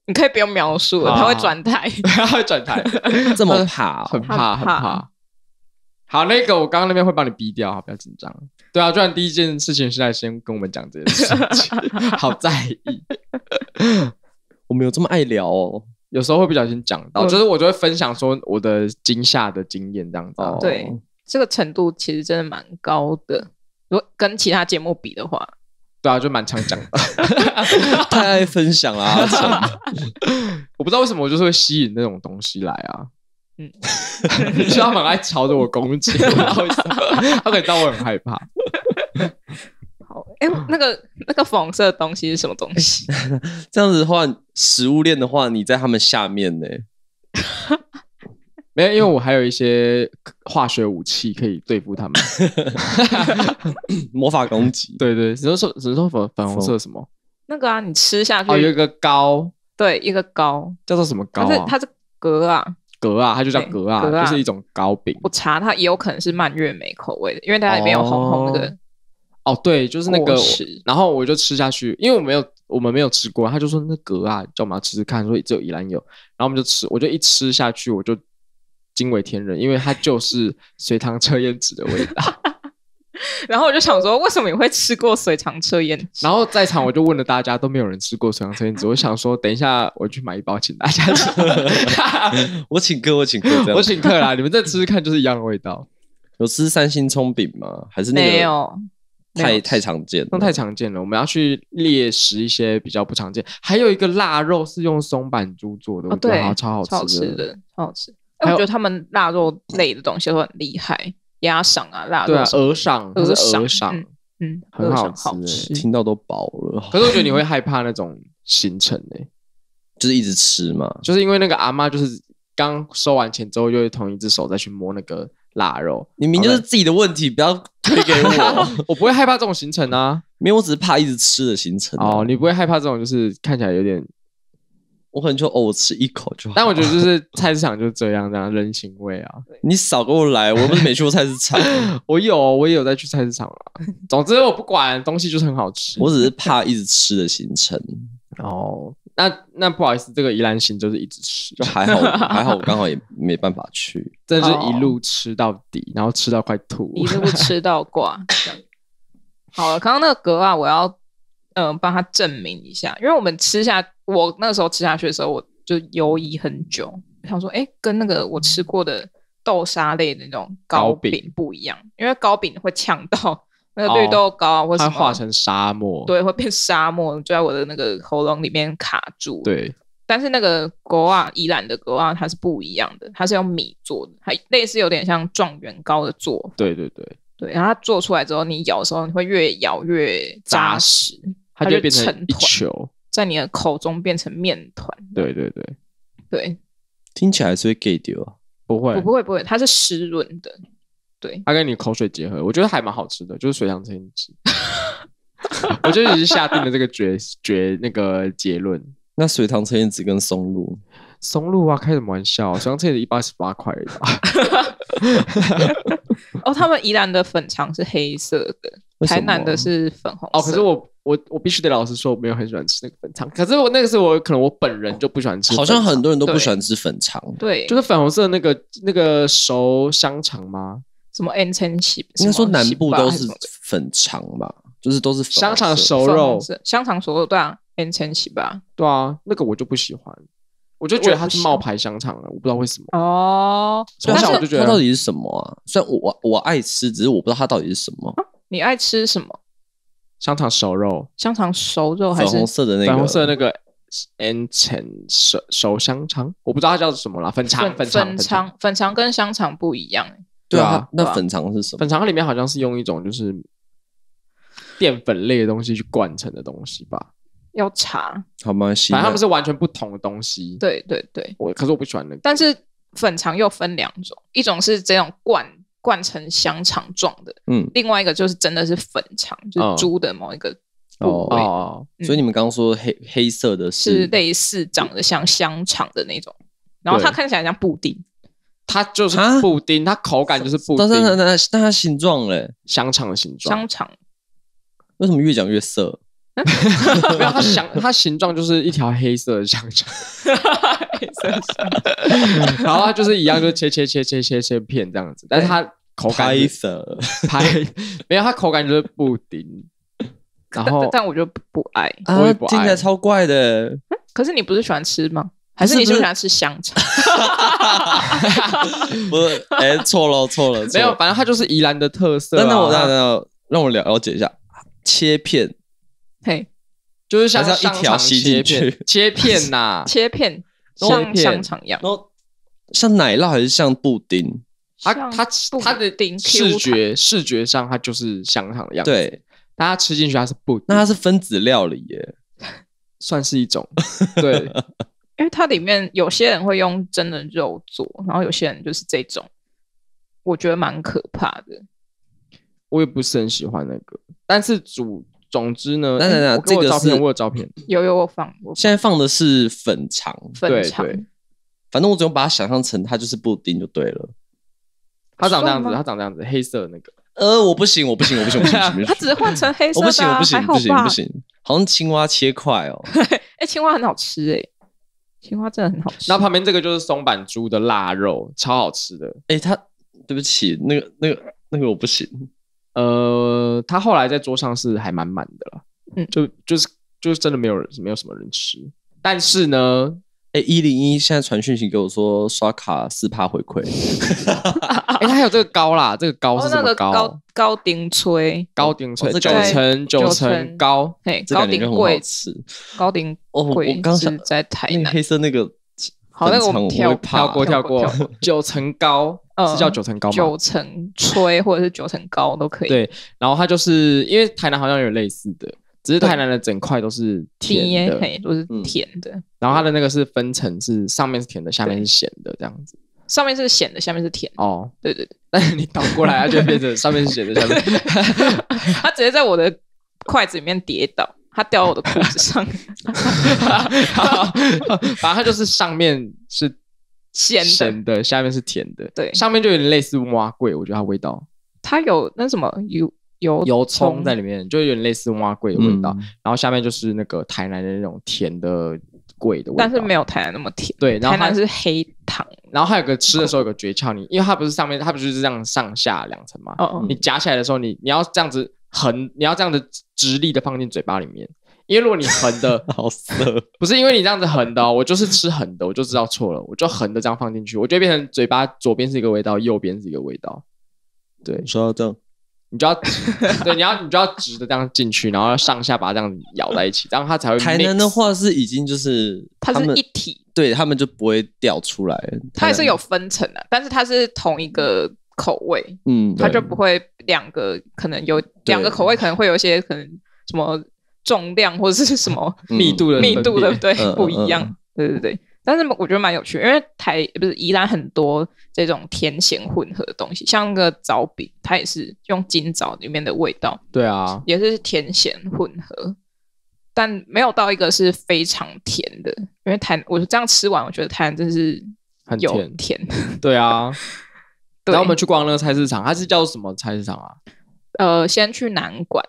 你可以不用描述，它会转台，它会转台。这么怕，很怕，很怕。好，那个我刚刚那边会帮你逼掉，好，不要紧张。对啊，居然第一件事情是在先跟我们讲这件事情，好在意。我们有这么爱聊哦。有时候会不小心讲到，就是我就会分享说我的惊吓的经验这样子。对，这个程度其实真的蛮高的，如果跟其他节目比的话。对啊，就蛮常讲的 太爱分享啊。我不知道为什么我就是会吸引那种东西来啊。嗯，你实他蛮爱朝着我攻击，不好意思，他可以让我很害怕。哎，那个 那个粉红色的东西是什么东西？这样子的话，食物链的话，你在他们下面呢？没有，因为我还有一些化学武器可以对付他们。魔法攻击？对对，只是说，只是说粉粉红色什么？那个啊，你吃下去，有一个糕，对，一个糕叫做什么糕？它是它是格啊，格啊，它就叫格啊，就是一种糕饼。我查它，也有可能是蔓越莓口味的，因为它里面有红红的哦，对，就是那个，然后我就吃下去，因为我没有，我们没有吃过，他就说那个啊，叫我们要吃吃看，说只有宜兰有，然后我们就吃，我就一吃下去，我就惊为天人，因为它就是隋唐车烟纸的味道。然后我就想说，为什么你会吃过隋唐车烟纸？然后在场我就问了大家，都没有人吃过隋唐车烟纸，我想说，等一下我去买一包请大家吃，我请客，我请客，我请客啦！你们再吃吃看，就是一样的味道。有吃三星葱饼吗？还是那个？没有。太太常见，那太常见了。我们要去猎食一些比较不常见。还有一个腊肉是用松板猪做的，我觉得超好吃的，超好吃。我觉得他们腊肉类的东西都很厉害，鸭嗓啊，腊啊，鹅嗓，鹅嗓嗯，很好吃，听到都饱了。可是我觉得你会害怕那种行程诶，就是一直吃嘛，就是因为那个阿妈就是刚收完钱之后，又会同一只手再去摸那个。腊肉，你明就是自己的问题，不要推给我，我不会害怕这种行程啊。有，我只是怕一直吃的行程哦，你不会害怕这种就是看起来有点，我可能就哦吃一口就，但我觉得就是菜市场就这样这样人情味啊。你少跟我来，我不是没去过菜市场，我有我也有在去菜市场啊。总之我不管，东西就是很好吃。我只是怕一直吃的行程，然后。那那不好意思，这个宜兰行就是一直吃，还好还好，我刚好也 没办法去，真是一路吃到底，然后吃到快吐，一路吃到 挂。好了，刚刚那个格瓦我要嗯帮他证明一下，因为我们吃下我那时候吃下去的时候，我就犹疑很久，想说哎跟那个我吃过的豆沙类那种糕饼不一样，因为糕饼会呛到。那个绿豆糕或什它化成沙漠，对，会变沙漠，就在我的那个喉咙里面卡住。对，但是那个国啊，宜兰的国啊，它是不一样的，它是用米做的，它类似有点像状元糕的做。对对对对，然后它做出来之后，你咬的时候你会越咬越扎实，它就变成一球，在你的口中变成面团。对对对对，听起来是会给丢啊？不会，不会不会，它是湿润的。它跟你口水结合，我觉得还蛮好吃的，就是水塘车烟子。我就已经下定了这个决决那个结论。那水塘车烟子跟松露，松露啊，开什么玩笑？香菜的一百十八块。哦，他们宜兰的粉肠是黑色的，台南的是粉红。哦，可是我我我必须得老实说，我没有很喜欢吃那个粉肠。可是我那个时候，我可能我本人就不喜欢吃。好像很多人都不喜欢吃粉肠。对，就是粉红色那个那个熟香肠吗？什么 a n c h o v 应该说南部都是粉肠吧，就是都是香肠熟肉，香肠熟肉对啊 a n c h o v 吧，对啊，那个我就不喜欢，我就觉得它是冒牌香肠了，我不知道为什么哦。从小我就觉得它到底是什么啊？虽然我我爱吃，只是我不知道它到底是什么。你爱吃什么？香肠熟肉，香肠熟肉还是粉红色的那个粉红色那个 a n c h o v 熟熟香肠？我不知道它叫什么啦。粉肠粉肠粉肠粉肠跟香肠不一样。对啊，那粉肠是什么？粉肠里面好像是用一种就是淀粉类的东西去灌成的东西吧？要查？好吗？反正他们是完全不同的东西。对对对。我可是我不喜欢那个。但是粉肠又分两种，一种是这种灌灌成香肠状的，嗯，另外一个就是真的是粉肠，就是猪的某一个哦哦。所以你们刚刚说黑黑色的是类似长得像香肠的那种，然后它看起来像布丁。它就是布丁，它口感就是布丁，但是它它它形状嘞，香肠的形状。香肠，为什么越讲越色？它形它形状就是一条黑色的 香肠，然后它就是一样，就是切切切切切切片这样子，但是它口感黑色，拍没有，它口感就是布丁。然后，但我就不爱，我也不爱，超怪的。可是你不是喜欢吃吗？还是你喜欢吃香肠？不是，哎，错了错了，没有，反正它就是宜兰的特色。那的，我那让我了了解一下，切片，嘿，就是像一条切片，切片呐，切片，像香肠一样，然像奶酪还是像布丁？它它它的丁视觉视觉上它就是香肠的样子。对，大家吃进去它是布，那它是分子料理耶，算是一种，对。因为它里面有些人会用真的肉做，然后有些人就是这种，我觉得蛮可怕的。我也不是很喜欢那个，但是主总之呢，等等等，这个是我有照片，有有我放，现在放的是粉肠，粉肠，反正我只能把它想象成它就是布丁就对了。它长这样子，它长这样子，黑色那个。呃，我不行，我不行，我不行，我不行。它只是换成黑色的，不行，不行，不行，不行，好像青蛙切块哦。哎，青蛙很好吃哎。青花真的很好吃，那旁边这个就是松板猪的腊肉，超好吃的。哎，他，对不起，那个、那个、那个我不行。呃，他后来在桌上是还满满的了，就、就是、就是真的没有、人没有什么人吃，但是呢。哎，一零一现在传讯息给我说刷卡四趴回馈。哎，他还有这个高啦，这个高是高高顶吹高顶吹九层九层高，嘿，高顶柜子高顶柜子在台南黑色那个九层我会跳过跳过 九层高是叫九层高吗？九层吹或者是九层高都可以。对，然后他就是因为台南好像有类似的。只是台南的整块都是甜的，都是甜的。然后它的那个是分层，是上面是甜的，下面是咸的这样子。上面是咸的，下面是甜。哦，对对对。但是你倒过来，它就变成上面是咸的，下面。它直接在我的筷子里面跌倒，它掉到我的裤子上。反正它就是上面是咸咸的，下面是甜的。对，上面就有点类似蛙龟，我觉得它味道。它有那什么有。油葱在里面，就有点类似蛙桂的味道。然后下面就是那个台南的那种甜的桂的味道，但是没有台南那么甜。对，然台南是黑糖。然后还有个吃的时候有个诀窍，你因为它不是上面，它不就是这样上下两层嘛。哦哦。你夹起来的时候，你你要这样子横，你要这样子直立的放进嘴巴里面。因为如果你横的，好涩。不是因为你这样子横的，我就是吃横的，我就知道错了。我就横的这样放进去，我就变成嘴巴左边是一个味道，右边是一个味道。对，说到这。你就要对，你要你就要直的这样进去，然后上下把它这样咬在一起，这样它才会。台南的话是已经就是，它是一体，对，他们就不会掉出来。它也是有分层的，但是它是同一个口味，嗯，它就不会两个可能有两个口味可能会有一些可能什么重量或者是什么密度的密度对不对不一样？对对对。但是我觉得蛮有趣，因为台不是宜兰很多这种甜咸混合的东西，像那个枣饼，它也是用金枣里面的味道，对啊，也是甜咸混合，但没有到一个是非常甜的，因为台我这样吃完，我觉得台南真是很甜，甜。对啊，然后我们去逛那个菜市场，它是叫什么菜市场啊？呃，先去南馆，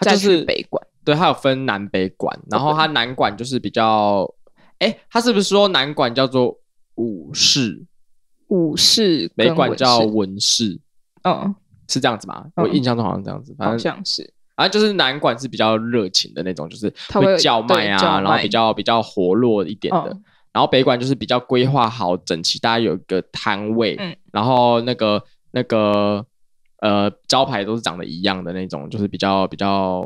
再是北馆，对，它有分南北馆，然后它南馆就是比较。哎，他是不是说南管叫做武士，武士；北管叫文士？嗯，是这样子吗？我印象中好像这样子，好像是，反正就是南管是比较热情的那种，就是会叫卖啊，然后比较比较活络一点的。然后北管就是比较规划好、整齐，大家有一个摊位，然后那个那个呃招牌都是长得一样的那种，就是比较比较。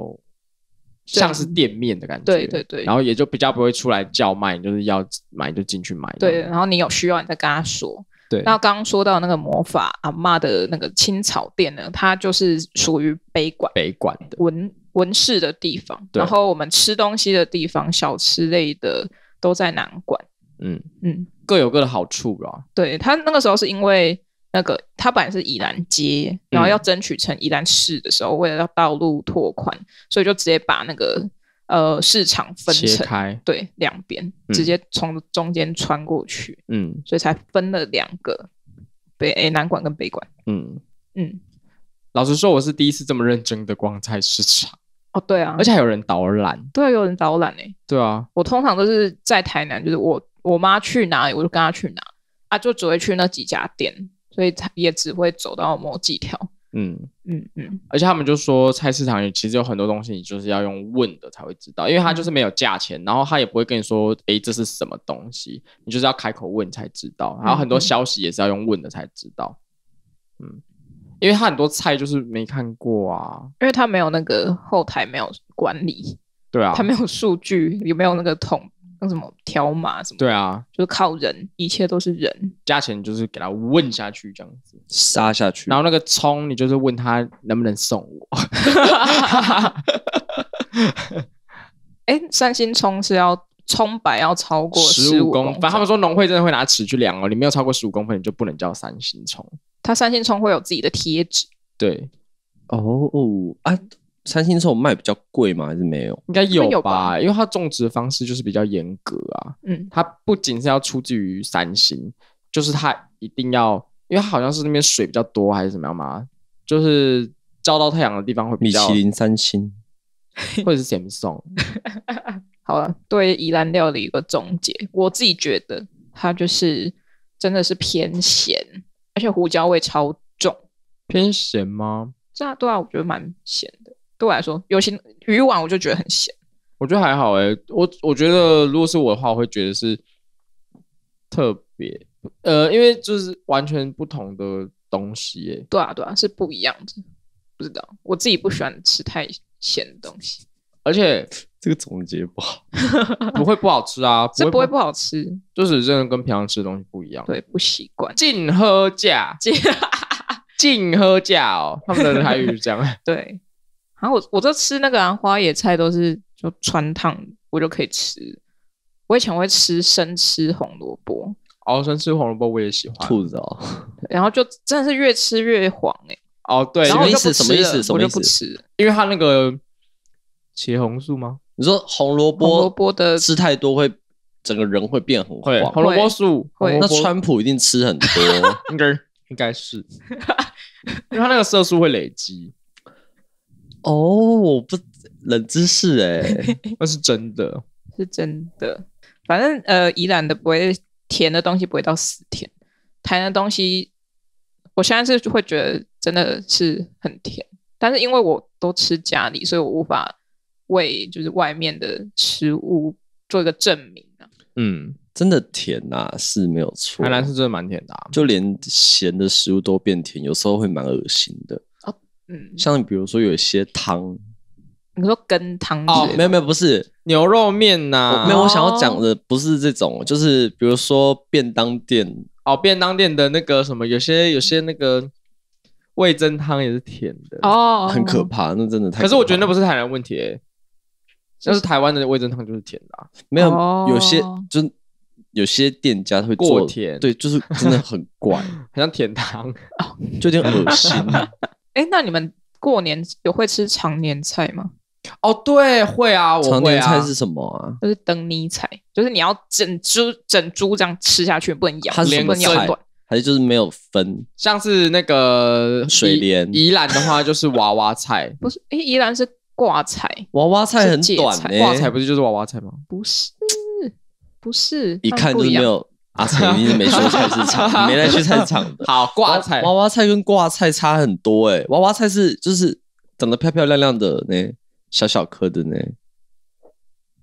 像是店面的感觉，对对对，然后也就比较不会出来叫卖，就是要买就进去买。对，然后你有需要你再跟他说。对，那刚刚说到那个魔法阿妈的那个青草店呢，它就是属于北馆，北馆文文室的地方。然后我们吃东西的地方，小吃类的都在南馆。嗯嗯，各有各的好处吧。对他那个时候是因为。那个，它本来是宜兰街，然后要争取成宜兰市的时候，为了要道路拓宽，所以就直接把那个呃市场分成开，对，两边直接从中间穿过去，嗯，所以才分了两个北南馆跟北馆，嗯嗯。老实说，我是第一次这么认真的逛菜市场，哦，对啊，而且还有人导览，对，有人导览呢。对啊，我通常都是在台南，就是我我妈去哪里，我就跟她去哪，啊，就只会去那几家店。所以才也只会走到某几条，嗯嗯嗯。而且他们就说，菜市场也其实有很多东西，你就是要用问的才会知道，因为他就是没有价钱，然后他也不会跟你说，哎，这是什么东西，你就是要开口问才知道。然后很多消息也是要用问的才知道，嗯，因为他很多菜就是没看过啊，因为他没有那个后台没有管理，对啊，他没有数据，有没有那个统？那什么条码什么？对啊，就是靠人，一切都是人。价钱就是给他问下去这样子，杀下去。然后那个葱，你就是问他能不能送我。哎，三星葱是要葱白要超过十五公，反正他们说农会真的会拿尺去量哦。你没有超过十五公分，你就不能叫三星葱。他三星葱会有自己的贴纸。对，哦哦，啊。三星寿卖比较贵吗？还是没有？应该有吧，因为它种植方式就是比较严格啊。嗯，它不仅是要出自于三星，就是它一定要，因为好像是那边水比较多还是怎么样嘛，就是照到太阳的地方会比较。米其林三星，或者是 Samsung。好了，对宜兰料理一个总结，我自己觉得它就是真的是偏咸，而且胡椒味超重。偏咸吗？这样对啊，我觉得蛮咸的。对我来说，有些鱼丸，我就觉得很咸。我觉得还好哎，我我觉得如果是我的话，我会觉得是特别，呃，因为就是完全不同的东西耶。对啊对啊，是不一样的，不知道我自己不喜欢吃太咸的东西，而且这个总结不好，不会不好吃啊，这不会不好吃，就是真的跟平常吃的东西不一样，对，不习惯。禁喝价，禁喝价哦，他们的台语这样。对。然后我我就吃那个兰花野菜都是就穿烫，我就可以吃。我以前会吃生吃红萝卜，哦，生吃红萝卜我也喜欢。兔子哦。然后就真的是越吃越黄哎。哦，对，然后就意吃，我就不吃，因为它那个茄红素吗？你说红萝卜，红萝卜的吃太多会整个人会变很黄。红萝卜素会，那川普一定吃很多，应该应该是，因为它那个色素会累积。哦，我不冷知识哎，那是真的，是真的。反正呃，宜兰的不会甜的东西不会到死甜，台南的东西，我现在是会觉得真的是很甜。但是因为我都吃家里，所以我无法为就是外面的食物做一个证明啊。嗯，真的甜啊是没有错，台南是真的蛮甜的，就连咸的食物都变甜，有时候会蛮恶心的。像比如说有一些汤，你说羹汤哦，没有没有，不是牛肉面呐，没有。我想要讲的不是这种，就是比如说便当店哦，便当店的那个什么，有些有些那个味增汤也是甜的哦，很可怕，那真的太。可是我觉得那不是台南问题，像是台湾的味增汤就是甜的，没有有些就有些店家会过甜，对，就是真的很怪，很像甜汤，有点恶心。哎，那你们过年有会吃常年菜吗？哦，对，会啊，我常年菜是什么啊？就是灯泥菜，就是你要整株整株这样吃下去，不能咬，连能咬断。还是就是没有分？像是那个 水莲、宜兰的话，就是娃娃菜，不是？哎，宜兰是挂菜，娃娃菜很短呢，挂菜不是就是娃娃菜吗？不是，不是，一看就没有。阿成，你是没去菜市场，你 没来去菜场好，挂菜娃娃菜跟挂菜差很多哎，娃娃菜是就是长得漂漂亮亮的那小小颗的呢。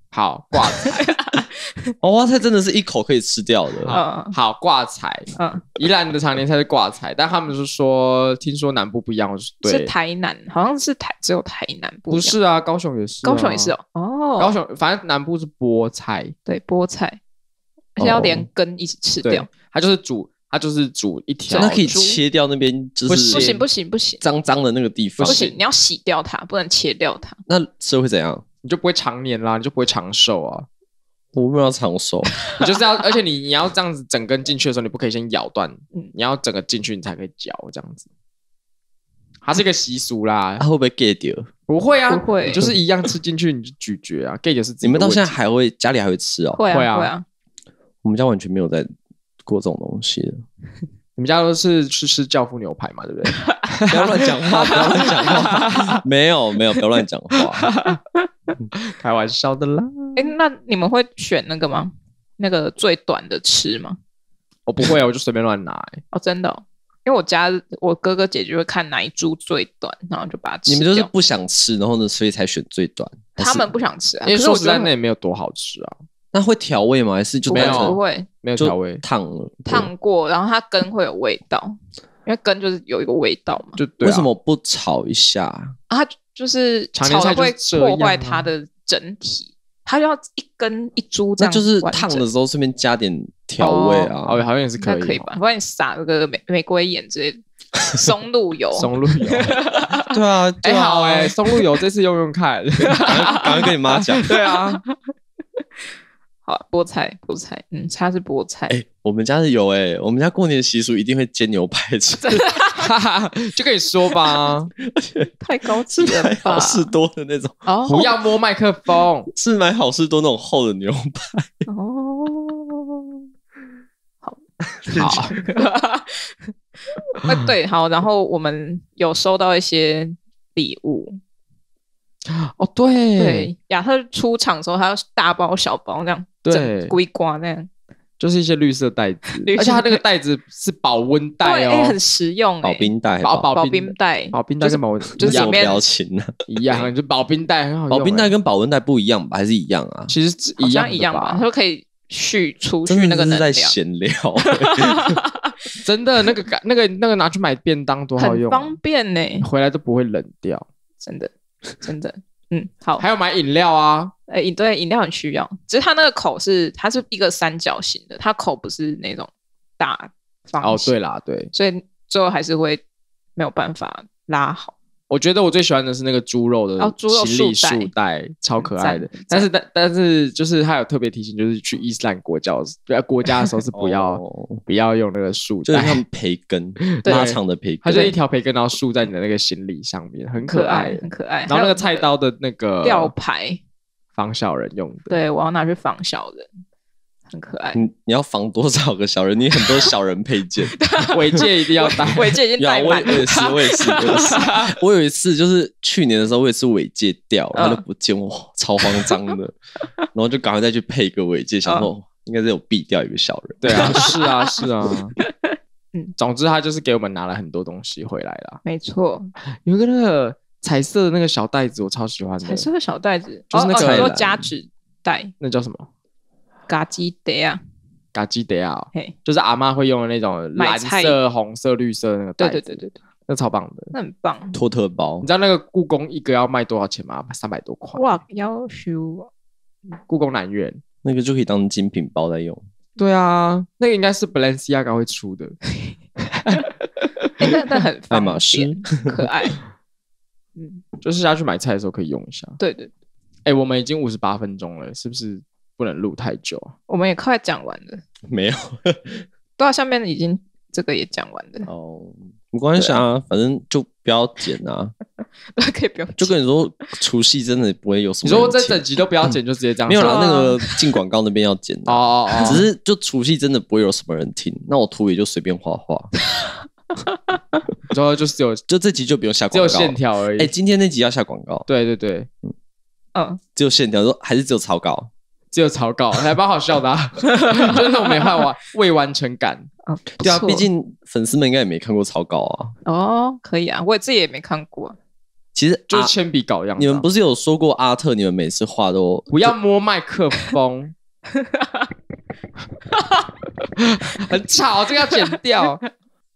好，挂菜 娃娃菜真的是一口可以吃掉的。好，挂菜。嗯，宜兰的常年菜是挂菜，但他们就说听说南部不一样，是台南，好像是台只有台南不不是啊，高雄也是，高雄也是哦。哦，高雄反正南部是菠菜，对菠菜。是要连根一起吃掉，它就是煮，它就是煮一条，那可以切掉那边，不行不行不行，脏脏的那个地方，不行，你要洗掉它，不能切掉它。那这会怎样？你就不会长年啦，你就不会长寿啊？我们要长寿，你就是要，而且你你要这样子整根进去的时候，你不可以先咬断，你要整个进去，你才可以嚼这样子。它是一个习俗啦，它会不会掉？不会啊，不会，就是一样吃进去你就咀嚼啊，get 掉是你们到现在还会家里还会吃哦，会啊会啊。我们家完全没有在过这种东西的，你们家都是去吃教父牛排嘛，对不对？不要乱讲话，不要乱讲话，没有没有，不要乱讲话，开玩笑的啦。哎，那你们会选那个吗？那个最短的吃吗？我不会啊，我就随便乱拿。哦，真的，因为我家我哥哥姐姐会看哪一株最短，然后就把它吃。你们就是不想吃，然后呢，所以才选最短。他们不想吃，因为说实在，那也没有多好吃啊。它会调味吗？还是就没有？不会，没有调味。烫了，烫过，然后它根会有味道，因为根就是有一个味道嘛。就为什么不炒一下啊？就是炒会破坏它的整体，它要一根一株。样。就是烫的时候顺便加点调味啊，好像也是可以，可以吧？不然你撒个玫玫瑰盐之类的，松露油，松露油。对啊，哎好哎，松露油这次用用看，赶快跟你妈讲。对啊。好，菠菜，菠菜，嗯，它是菠菜。哎，我们家是有哎，我们家过年习俗一定会煎牛排吃，就跟你说吧，太高级了，好事多的那种。不要摸麦克风，是买好事多那种厚的牛排。哦，好，好，哎，对，好，然后我们有收到一些礼物。哦，对，对，亚特出场的时候，他要大包小包那样，对，龟瓜那样，就是一些绿色袋子，而且他那个袋子是保温袋哦，很实用，保冰袋，保保冰袋，保冰袋跟保就是表情 一样，就保冰袋很好用，保冰袋跟保温袋不一样吧，还是一样啊？其实一样一样吧，它可以去出去那个能量，闲聊 真的那个那个那个拿去买便当多好用，方便呢，回来都不会冷掉，真的。真的，嗯，好，还有买饮料啊，诶，饮对饮料很需要，只是它那个口是，它是一个三角形的，它口不是那种大方，哦，对啦，对，所以最后还是会没有办法拉好。我觉得我最喜欢的是那个猪肉的行李束带，超可爱的。但是但但是就是它有特别提醒，就是去伊斯兰国教不要国家的时候是不要 不要用那个束带，就是他们培根 拉长的培根，它就一条培根然后束在你的那个行李上面，很可爱很可爱。然后那个菜刀的那个吊牌，防小人用的。对，我要拿去防小人。很可爱。你你要防多少个小人？你很多小人配件，尾戒一定要戴。尾戒一定戴我也是，我也是，我也是。我 有一次就是去年的时候，我也是尾戒掉，然后都不见，我超慌张的，然后就赶快再去配一个尾戒，想说应该是有毙掉一个小人。对啊，是啊，是啊。嗯，总之他就是给我们拿了很多东西回来了。没错，有一个那个彩色的那个小袋子，我超喜欢。彩色的小袋子就是那个夹纸袋，那叫什么？嘎基德啊，嘎基德啊，嘿，就是阿妈会用的那种蓝色、红色、绿色那个袋，对对对对对，那超棒的，那很棒。托特包，你知道那个故宫一个要卖多少钱吗？三百多块。哇，要修。故宫南苑那个就可以当精品包在用。对啊，那个应该是 Balenciaga 会出的。那 那很。爱马仕。可爱。嗯，就是下去买菜的时候可以用一下。对对。哎，我们已经五十八分钟了，是不是？不能录太久，我们也快讲完了。没有，到下面已经这个也讲完了哦，没关系啊，反正就不要剪啊，可以不用。就跟你说，除夕真的不会有什么。你说这整集都不要剪，就直接这样。没有啦，那个进广告那边要剪 哦哦哦，只是就除夕真的不会有什么人听，那我图也就随便画画。哈哈哈主要就是有，就这集就不用下广告，只有线条而已。哎，今天那集要下广告。对对对，嗯嗯，只有线条，还是只有草稿。只有草稿，还蛮好笑的，真的我没画完，未完成感。对啊，毕竟粉丝们应该也没看过草稿啊。哦，可以啊，我自己也没看过。其实就是铅笔稿一样。你们不是有说过阿特？你们每次画都不要摸麦克风，很吵，这个要剪掉。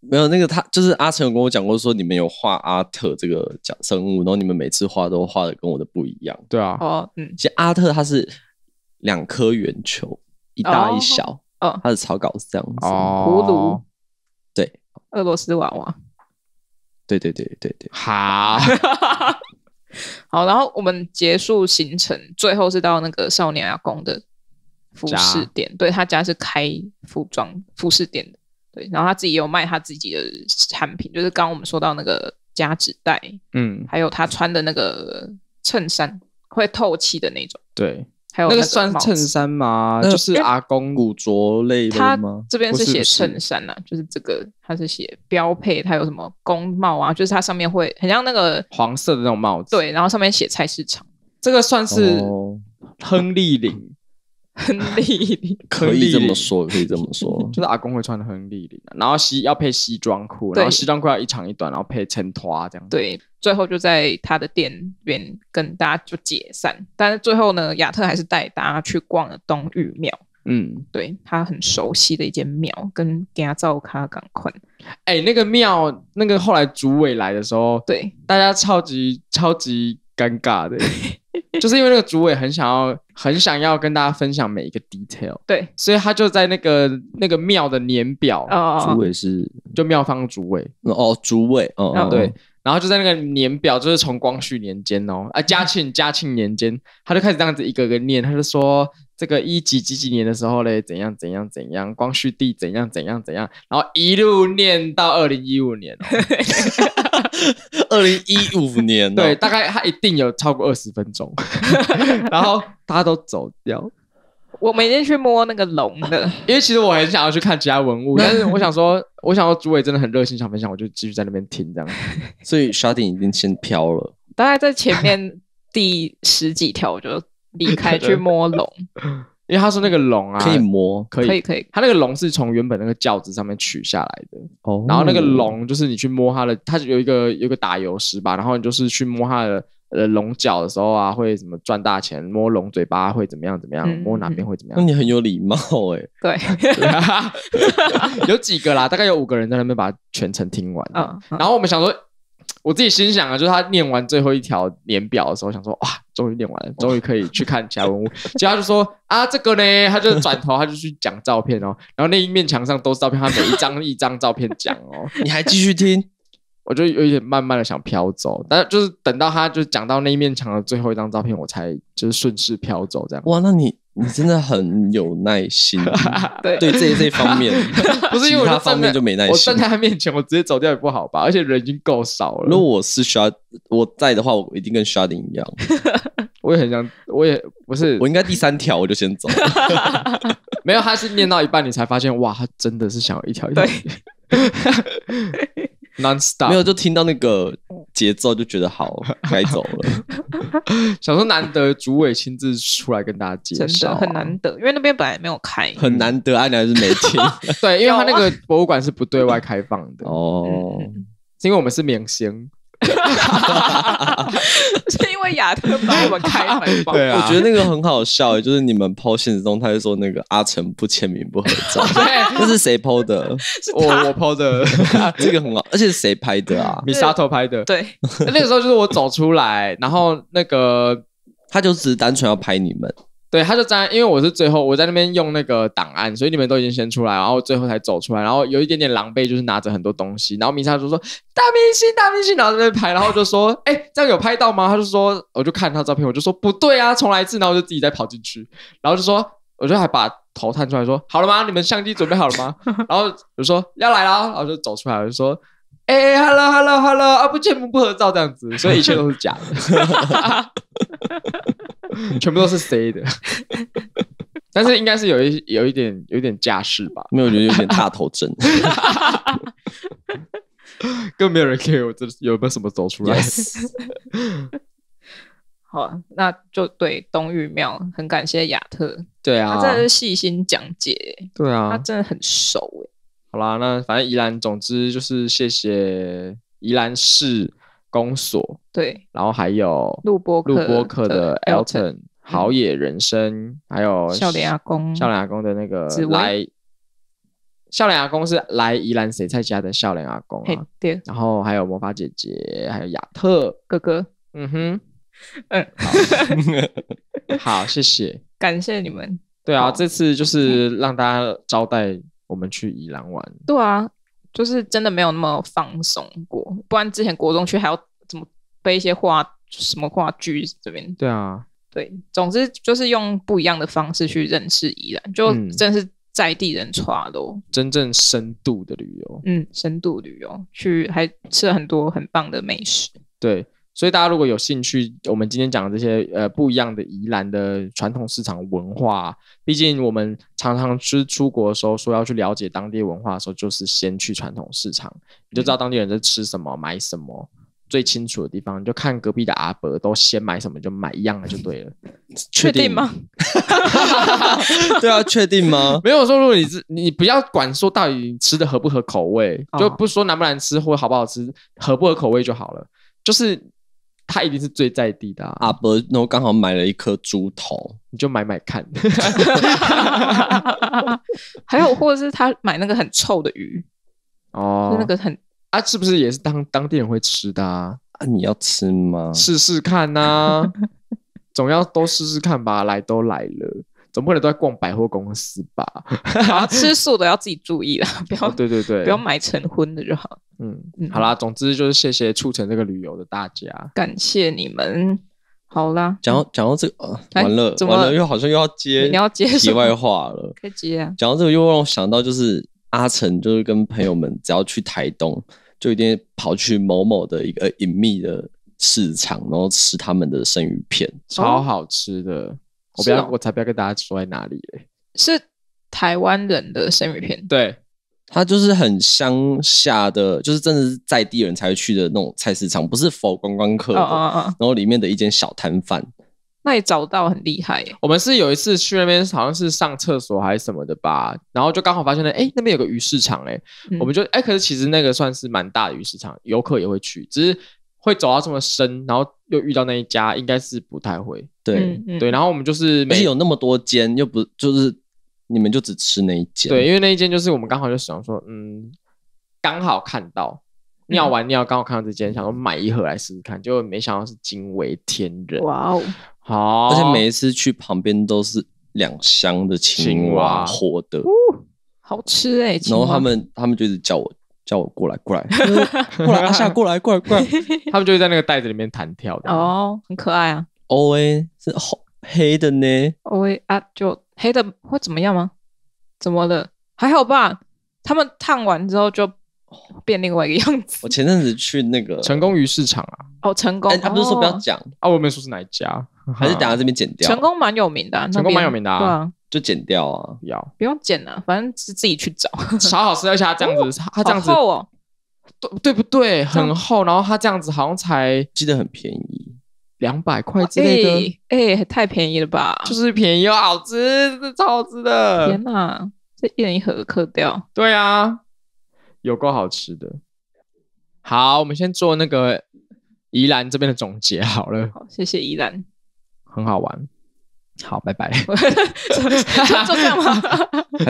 没有那个他，就是阿成有跟我讲过，说你们有画阿特这个讲生物，然后你们每次画都画的跟我的不一样。对啊，哦，嗯，其实阿特他是。两颗圆球，一大一小。哦，他的草稿是这样子。哦，葫芦。对。俄罗斯娃娃。对对对对对。好。好，然后我们结束行程，最后是到那个少年阿公的服饰店。对他家是开服装服饰店的。对，然后他自己也有卖他自己的产品，就是刚我们说到那个夹子袋，嗯。还有他穿的那个衬衫，会透气的那种。对。还有那个算衬衫吗？就是阿公古着类的吗？这边是写衬衫呐，就是这个，它是写标配。它有什么工帽啊？就是它上面会很像那个黄色的那种帽子。对，然后上面写菜市场。这个算是亨利领，亨利领 可以这么说，可以这么说，就是阿公会穿亨利领，然后西要配西装裤，然后西装裤要一长一短，然后配衬托这样。对。最后就在他的店边跟大家就解散，但是最后呢，亚特还是带大家去逛了东玉庙。嗯，对他很熟悉的一间庙，跟大家照卡港款。哎，那个庙，那个后来主委来的时候，对大家超级超级尴尬的，就是因为那个主委很想要很想要跟大家分享每一个 detail。对，所以他就在那个那个庙的年表，哦，主委是就庙方主委哦，主委哦，对。然后就在那个年表，就是从光绪年间哦，啊，嘉庆、嘉庆年间，他就开始这样子一个个念，他就说这个一几几几年的时候嘞，怎样怎样怎样，光绪帝怎样怎样怎样，然后一路念到二零一五年，二零一五年，对，大概他一定有超过二十分钟，然后大家都走掉。我每天去摸那个龙的，因为其实我很想要去看其他文物，但是我想说，我想说朱伟真的很热心，想分享，我就继续在那边听这样，所以 s h o i n g 已经先飘了，大概在前面第十几条我就离开去摸龙，因为他是那个龙啊，可以摸，可以，可以，可以，他那个龙是从原本那个轿子上面取下来的，哦，然后那个龙就是你去摸它的，它有一个有一个打油石吧，然后你就是去摸它的。呃，龙角的时候啊，会什么赚大钱？摸龙嘴巴会怎么样？怎么样？摸哪边会怎么样？那你很有礼貌哎。对，有几个啦，大概有五个人在那边把全程听完。嗯，然后我们想说，我自己心想啊，就是他念完最后一条年表的时候，想说哇，终于念完了，终于可以去看其他文物。结果他就说啊，这个呢，他就转头他就去讲照片哦，然后那一面墙上都是照片，他每一张一张照片讲哦，你还继续听。我就有点慢慢的想飘走，但就是等到他就讲到那一面墙的最后一张照片，我才就是顺势飘走这样。哇，那你你真的很有耐心，对对这这方面，不是因为他方面就没耐心。我站在他面前，我直接走掉也不好吧？而且人已经够少了。如果我是 s h a d 我在的话，我一定跟 Shading 一样。我也很想，我也不是，我应该第三条我就先走。没有，他是念到一半，你才发现，哇，他真的是想要一条一条。non stop 没有就听到那个节奏就觉得好 该走了，想说难得主委亲自出来跟大家介绍，真的很难得，因为那边本来没有开，很难得，阿南是没听，对，因为他那个博物馆是不对外开放的哦，是因为我们是明星。哈哈哈哈哈！是因为亚特帮我们开门。对啊，我觉得那个很好笑，就是你们抛现实中，他就说那个阿成不签名不合照，那是谁抛的？我我抛的，这个很好，而且是谁拍的啊？米莎头拍的。对，那个时候就是我走出来，然后那个他就只是单纯要拍你们。对，他就站，因为我是最后，我在那边用那个档案，所以你们都已经先出来，然后最后才走出来，然后有一点点狼狈，就是拿着很多东西。然后米莎就说：“大明星，大明星，然后在那拍。”然后就说：“ 哎，这样有拍到吗？”他就说：“我就看他照片，我就说不对啊，重来一次。”然后我就自己再跑进去，然后就说：“我就还把头探出来说，好了吗？你们相机准备好了吗？” 然后就说：“要来了，然后就走出来，就说：“哎，hello，hello，hello，啊，不见不不合照这样子，所以一切都是假的。” 全部都是 C 的，但是应该是有一有一点有一点架势吧？没有，我觉得有点踏头针，更没有人以。我这有没有什么走出来。好，那就对东玉庙很感谢亚特，对啊，他真的是细心讲解，对啊，他真的很熟好啦，那反正怡兰，总之就是谢谢怡兰市。公锁对，然后还有录播录播课的 Alton 豪野人生，还有笑脸阿公，笑脸阿公的那个来，笑脸阿公是来宜兰谁菜家的笑脸阿公啊，然后还有魔法姐姐，还有亚特哥哥，嗯哼，嗯，好，好，谢谢，感谢你们，对啊，这次就是让大家招待我们去宜兰玩，对啊。就是真的没有那么放松过，不然之前国中去还要怎么背一些话，什么话剧这边。对啊，对，总之就是用不一样的方式去认识宜兰，就真的是在地人差咯，真正深度的旅游，嗯，深度旅游去还吃了很多很棒的美食，对。所以大家如果有兴趣，我们今天讲的这些呃不一样的宜兰的传统市场文化，毕竟我们常常去出国的时候，说要去了解当地文化的时候，就是先去传统市场，你就知道当地人在吃什么、买什么最清楚的地方，你就看隔壁的阿伯都先买什么，就买一样的就对了。确定吗？对啊，确定吗？没有说如果你是，你不要管说到底吃的合不合口味，就不说难不难吃或好不好吃，合不合口味就好了，就是。他一定是最在地的阿伯，那我刚好买了一颗猪头，你就买买看。还有，或者是他买那个很臭的鱼哦，那个很啊，是不是也是当当地人会吃的啊？你要吃吗？试试看呐，总要都试试看吧，来都来了。总不能都在逛百货公司吧？吃素的要自己注意啦，不要对对对，不要买成婚的就好。嗯，好啦，总之就是谢谢促成这个旅游的大家，感谢你们。好啦，讲到讲到这个完了，完了又好像又要接你要接题外话了，可以接。讲到这个又让我想到，就是阿成就是跟朋友们只要去台东，就一定跑去某某的一个隐秘的市场，然后吃他们的生鱼片，超好吃的。我不要，我才不要跟大家说在哪里嘞！是台湾人的生鱼片，对，它就是很乡下的，就是真的是在地人才会去的那种菜市场，不是否观光客。啊然后里面的一间小摊贩，那也找到很厉害。我们是有一次去那边，好像是上厕所还是什么的吧，然后就刚好发现了，哎，那边有个鱼市场，哎，我们就哎，可是其实那个算是蛮大的鱼市场，游客也会去，只是会走到这么深，然后。又遇到那一家，应该是不太会。对对，然后我们就是没有那么多间，又不就是你们就只吃那一间。对，因为那一间就是我们刚好就想说，嗯，刚好看到尿完尿刚好看到这间，想说买一盒来试试看，结果没想到是惊为天人。哇哦，好！而且每一次去旁边都是两箱的青蛙活的，好吃哎。然后他们他们就是叫我。叫我过来，过来，过来，阿夏过来，过来，过来，他们就会在那个袋子里面弹跳的哦，很可爱啊。O A 是黑黑的呢。O A 啊，就黑的会怎么样吗？怎么了？还好吧。他们烫完之后就变另外一个样子。我前阵子去那个成功鱼市场啊。哦，成功。他们不是说不要讲啊？我没有说是哪一家，还是等下这边剪掉。成功蛮有名的，成功蛮有名的啊。就剪掉啊，要不用剪了，反正是自己去找，超好吃！要像他这样子，他这样子，厚对对不对？很厚，然后他这样子好像才记得很便宜，两百块之类的，哎，太便宜了吧？就是便宜又好吃，超好吃的！天哪，这一人一盒克掉，对啊，有够好吃的。好，我们先做那个宜兰这边的总结好了。好，谢谢宜兰，很好玩。好，拜拜。就这样吗？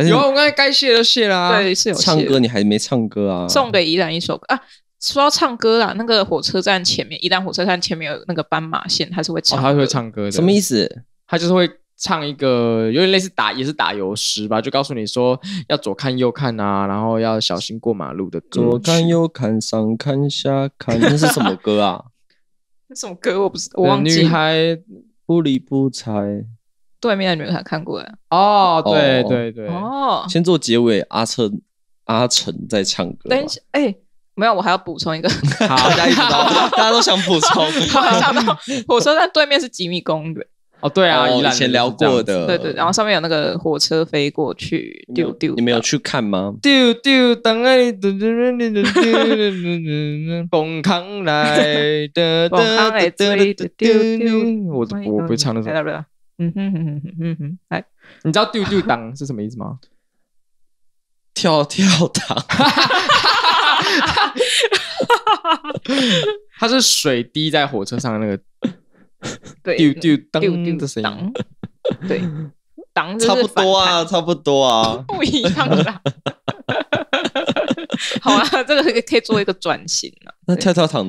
有，我刚才该谢的谢啦。对，是有谢。唱歌，你还没唱歌啊？送给伊然一首歌啊！说到唱歌啊，那个火车站前面，一旦火车站前面有那个斑马线，他是会唱，他会唱歌的。什么意思？他就是会唱一个，有点类似打，也是打油诗吧，就告诉你说要左看右看啊，然后要小心过马路的歌。左看右看上看下看，那是什么歌啊？那什么歌我不是我忘记。不理不睬。对面有没有看过呀？哦，对对对，哦，先做结尾，阿成阿成在唱歌。等一下，哎，没有，我还要补充一个，大家一都在，大家都想补充。我想到，我说那对面是吉米公园。哦，对啊，以前聊过的，对对，然后上面有那个火车飞过去，丢丢，你们有去看吗？丢丢当哎，丢丢丢丢丢，蹦康来，蹦康来，丢丢，我我不会唱那种。嗯哼哼哼哼哼，来，你知道丢丢当是什么意思吗？跳跳糖，它是水滴在火车上的那个。丢 丢当丢丢的声音，对，挡差不多啊，差不多啊，不一样的。好啊，这个可以做一个转型啊。那跳跳糖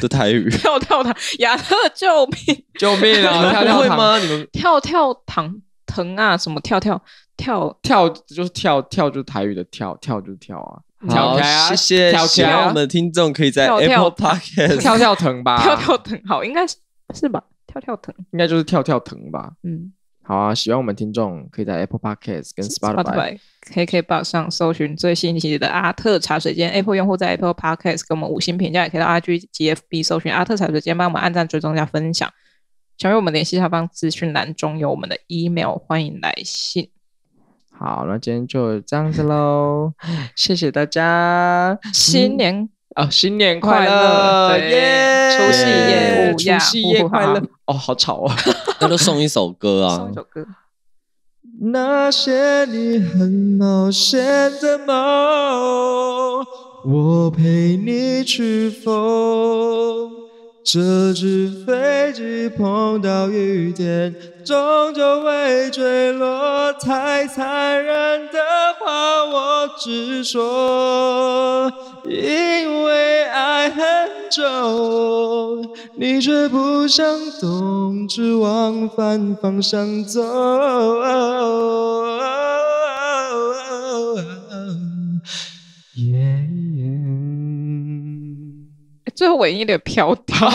的台语，跳跳糖，亚特，救命，救命啊！会吗？你们跳跳糖疼啊？什么跳跳跳跳？就是跳跳，就是台语的跳跳，就是跳啊。好，谢谢。谢谢我们的听众，可以在 Apple Podcast 跳跳疼吧，跳跳疼好，应该是。是吧？跳跳藤应该就是跳跳藤吧。嗯，好啊，喜欢我们听众可以在 Apple Podcast 跟 Spotify，KKBox 上搜寻最新一期的阿特茶水间。Apple 用户在 Apple Podcast 跟我们五星评价，也可以到 RGGFB 搜寻阿特茶水间，帮我们按赞、追踪加分享。想为我们联系下方资讯栏中有我们的 email，欢迎来信。好，那今天就这样子喽，谢谢大家，新年。啊，新年快乐耶！除夕夜，除夕夜快乐哦！好吵啊，那就送一首歌啊。送一首歌。那些你你很冒险的梦，我陪去疯。这只飞机碰到雨天，终究会坠落。太残忍的话，我直说，因为爱很重，你却不想懂，只往反方向走。最音有点飘掉，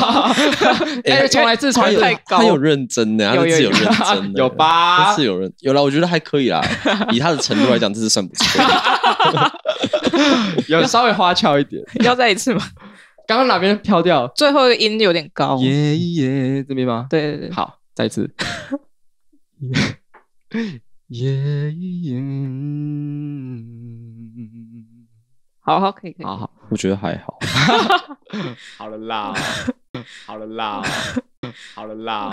哎，从来自太有他有认真的，他有有认真，有吧？是有认有了，我觉得还可以啦。以他的程度来讲，这是算不错。有稍微花俏一点，要再一次吗？刚刚哪边飘掉？最后的音有点高。耶耶，这边吗？对对对，好，再一次。耶耶，好好可以，好好。我觉得还好。好了啦，好了啦，好了啦。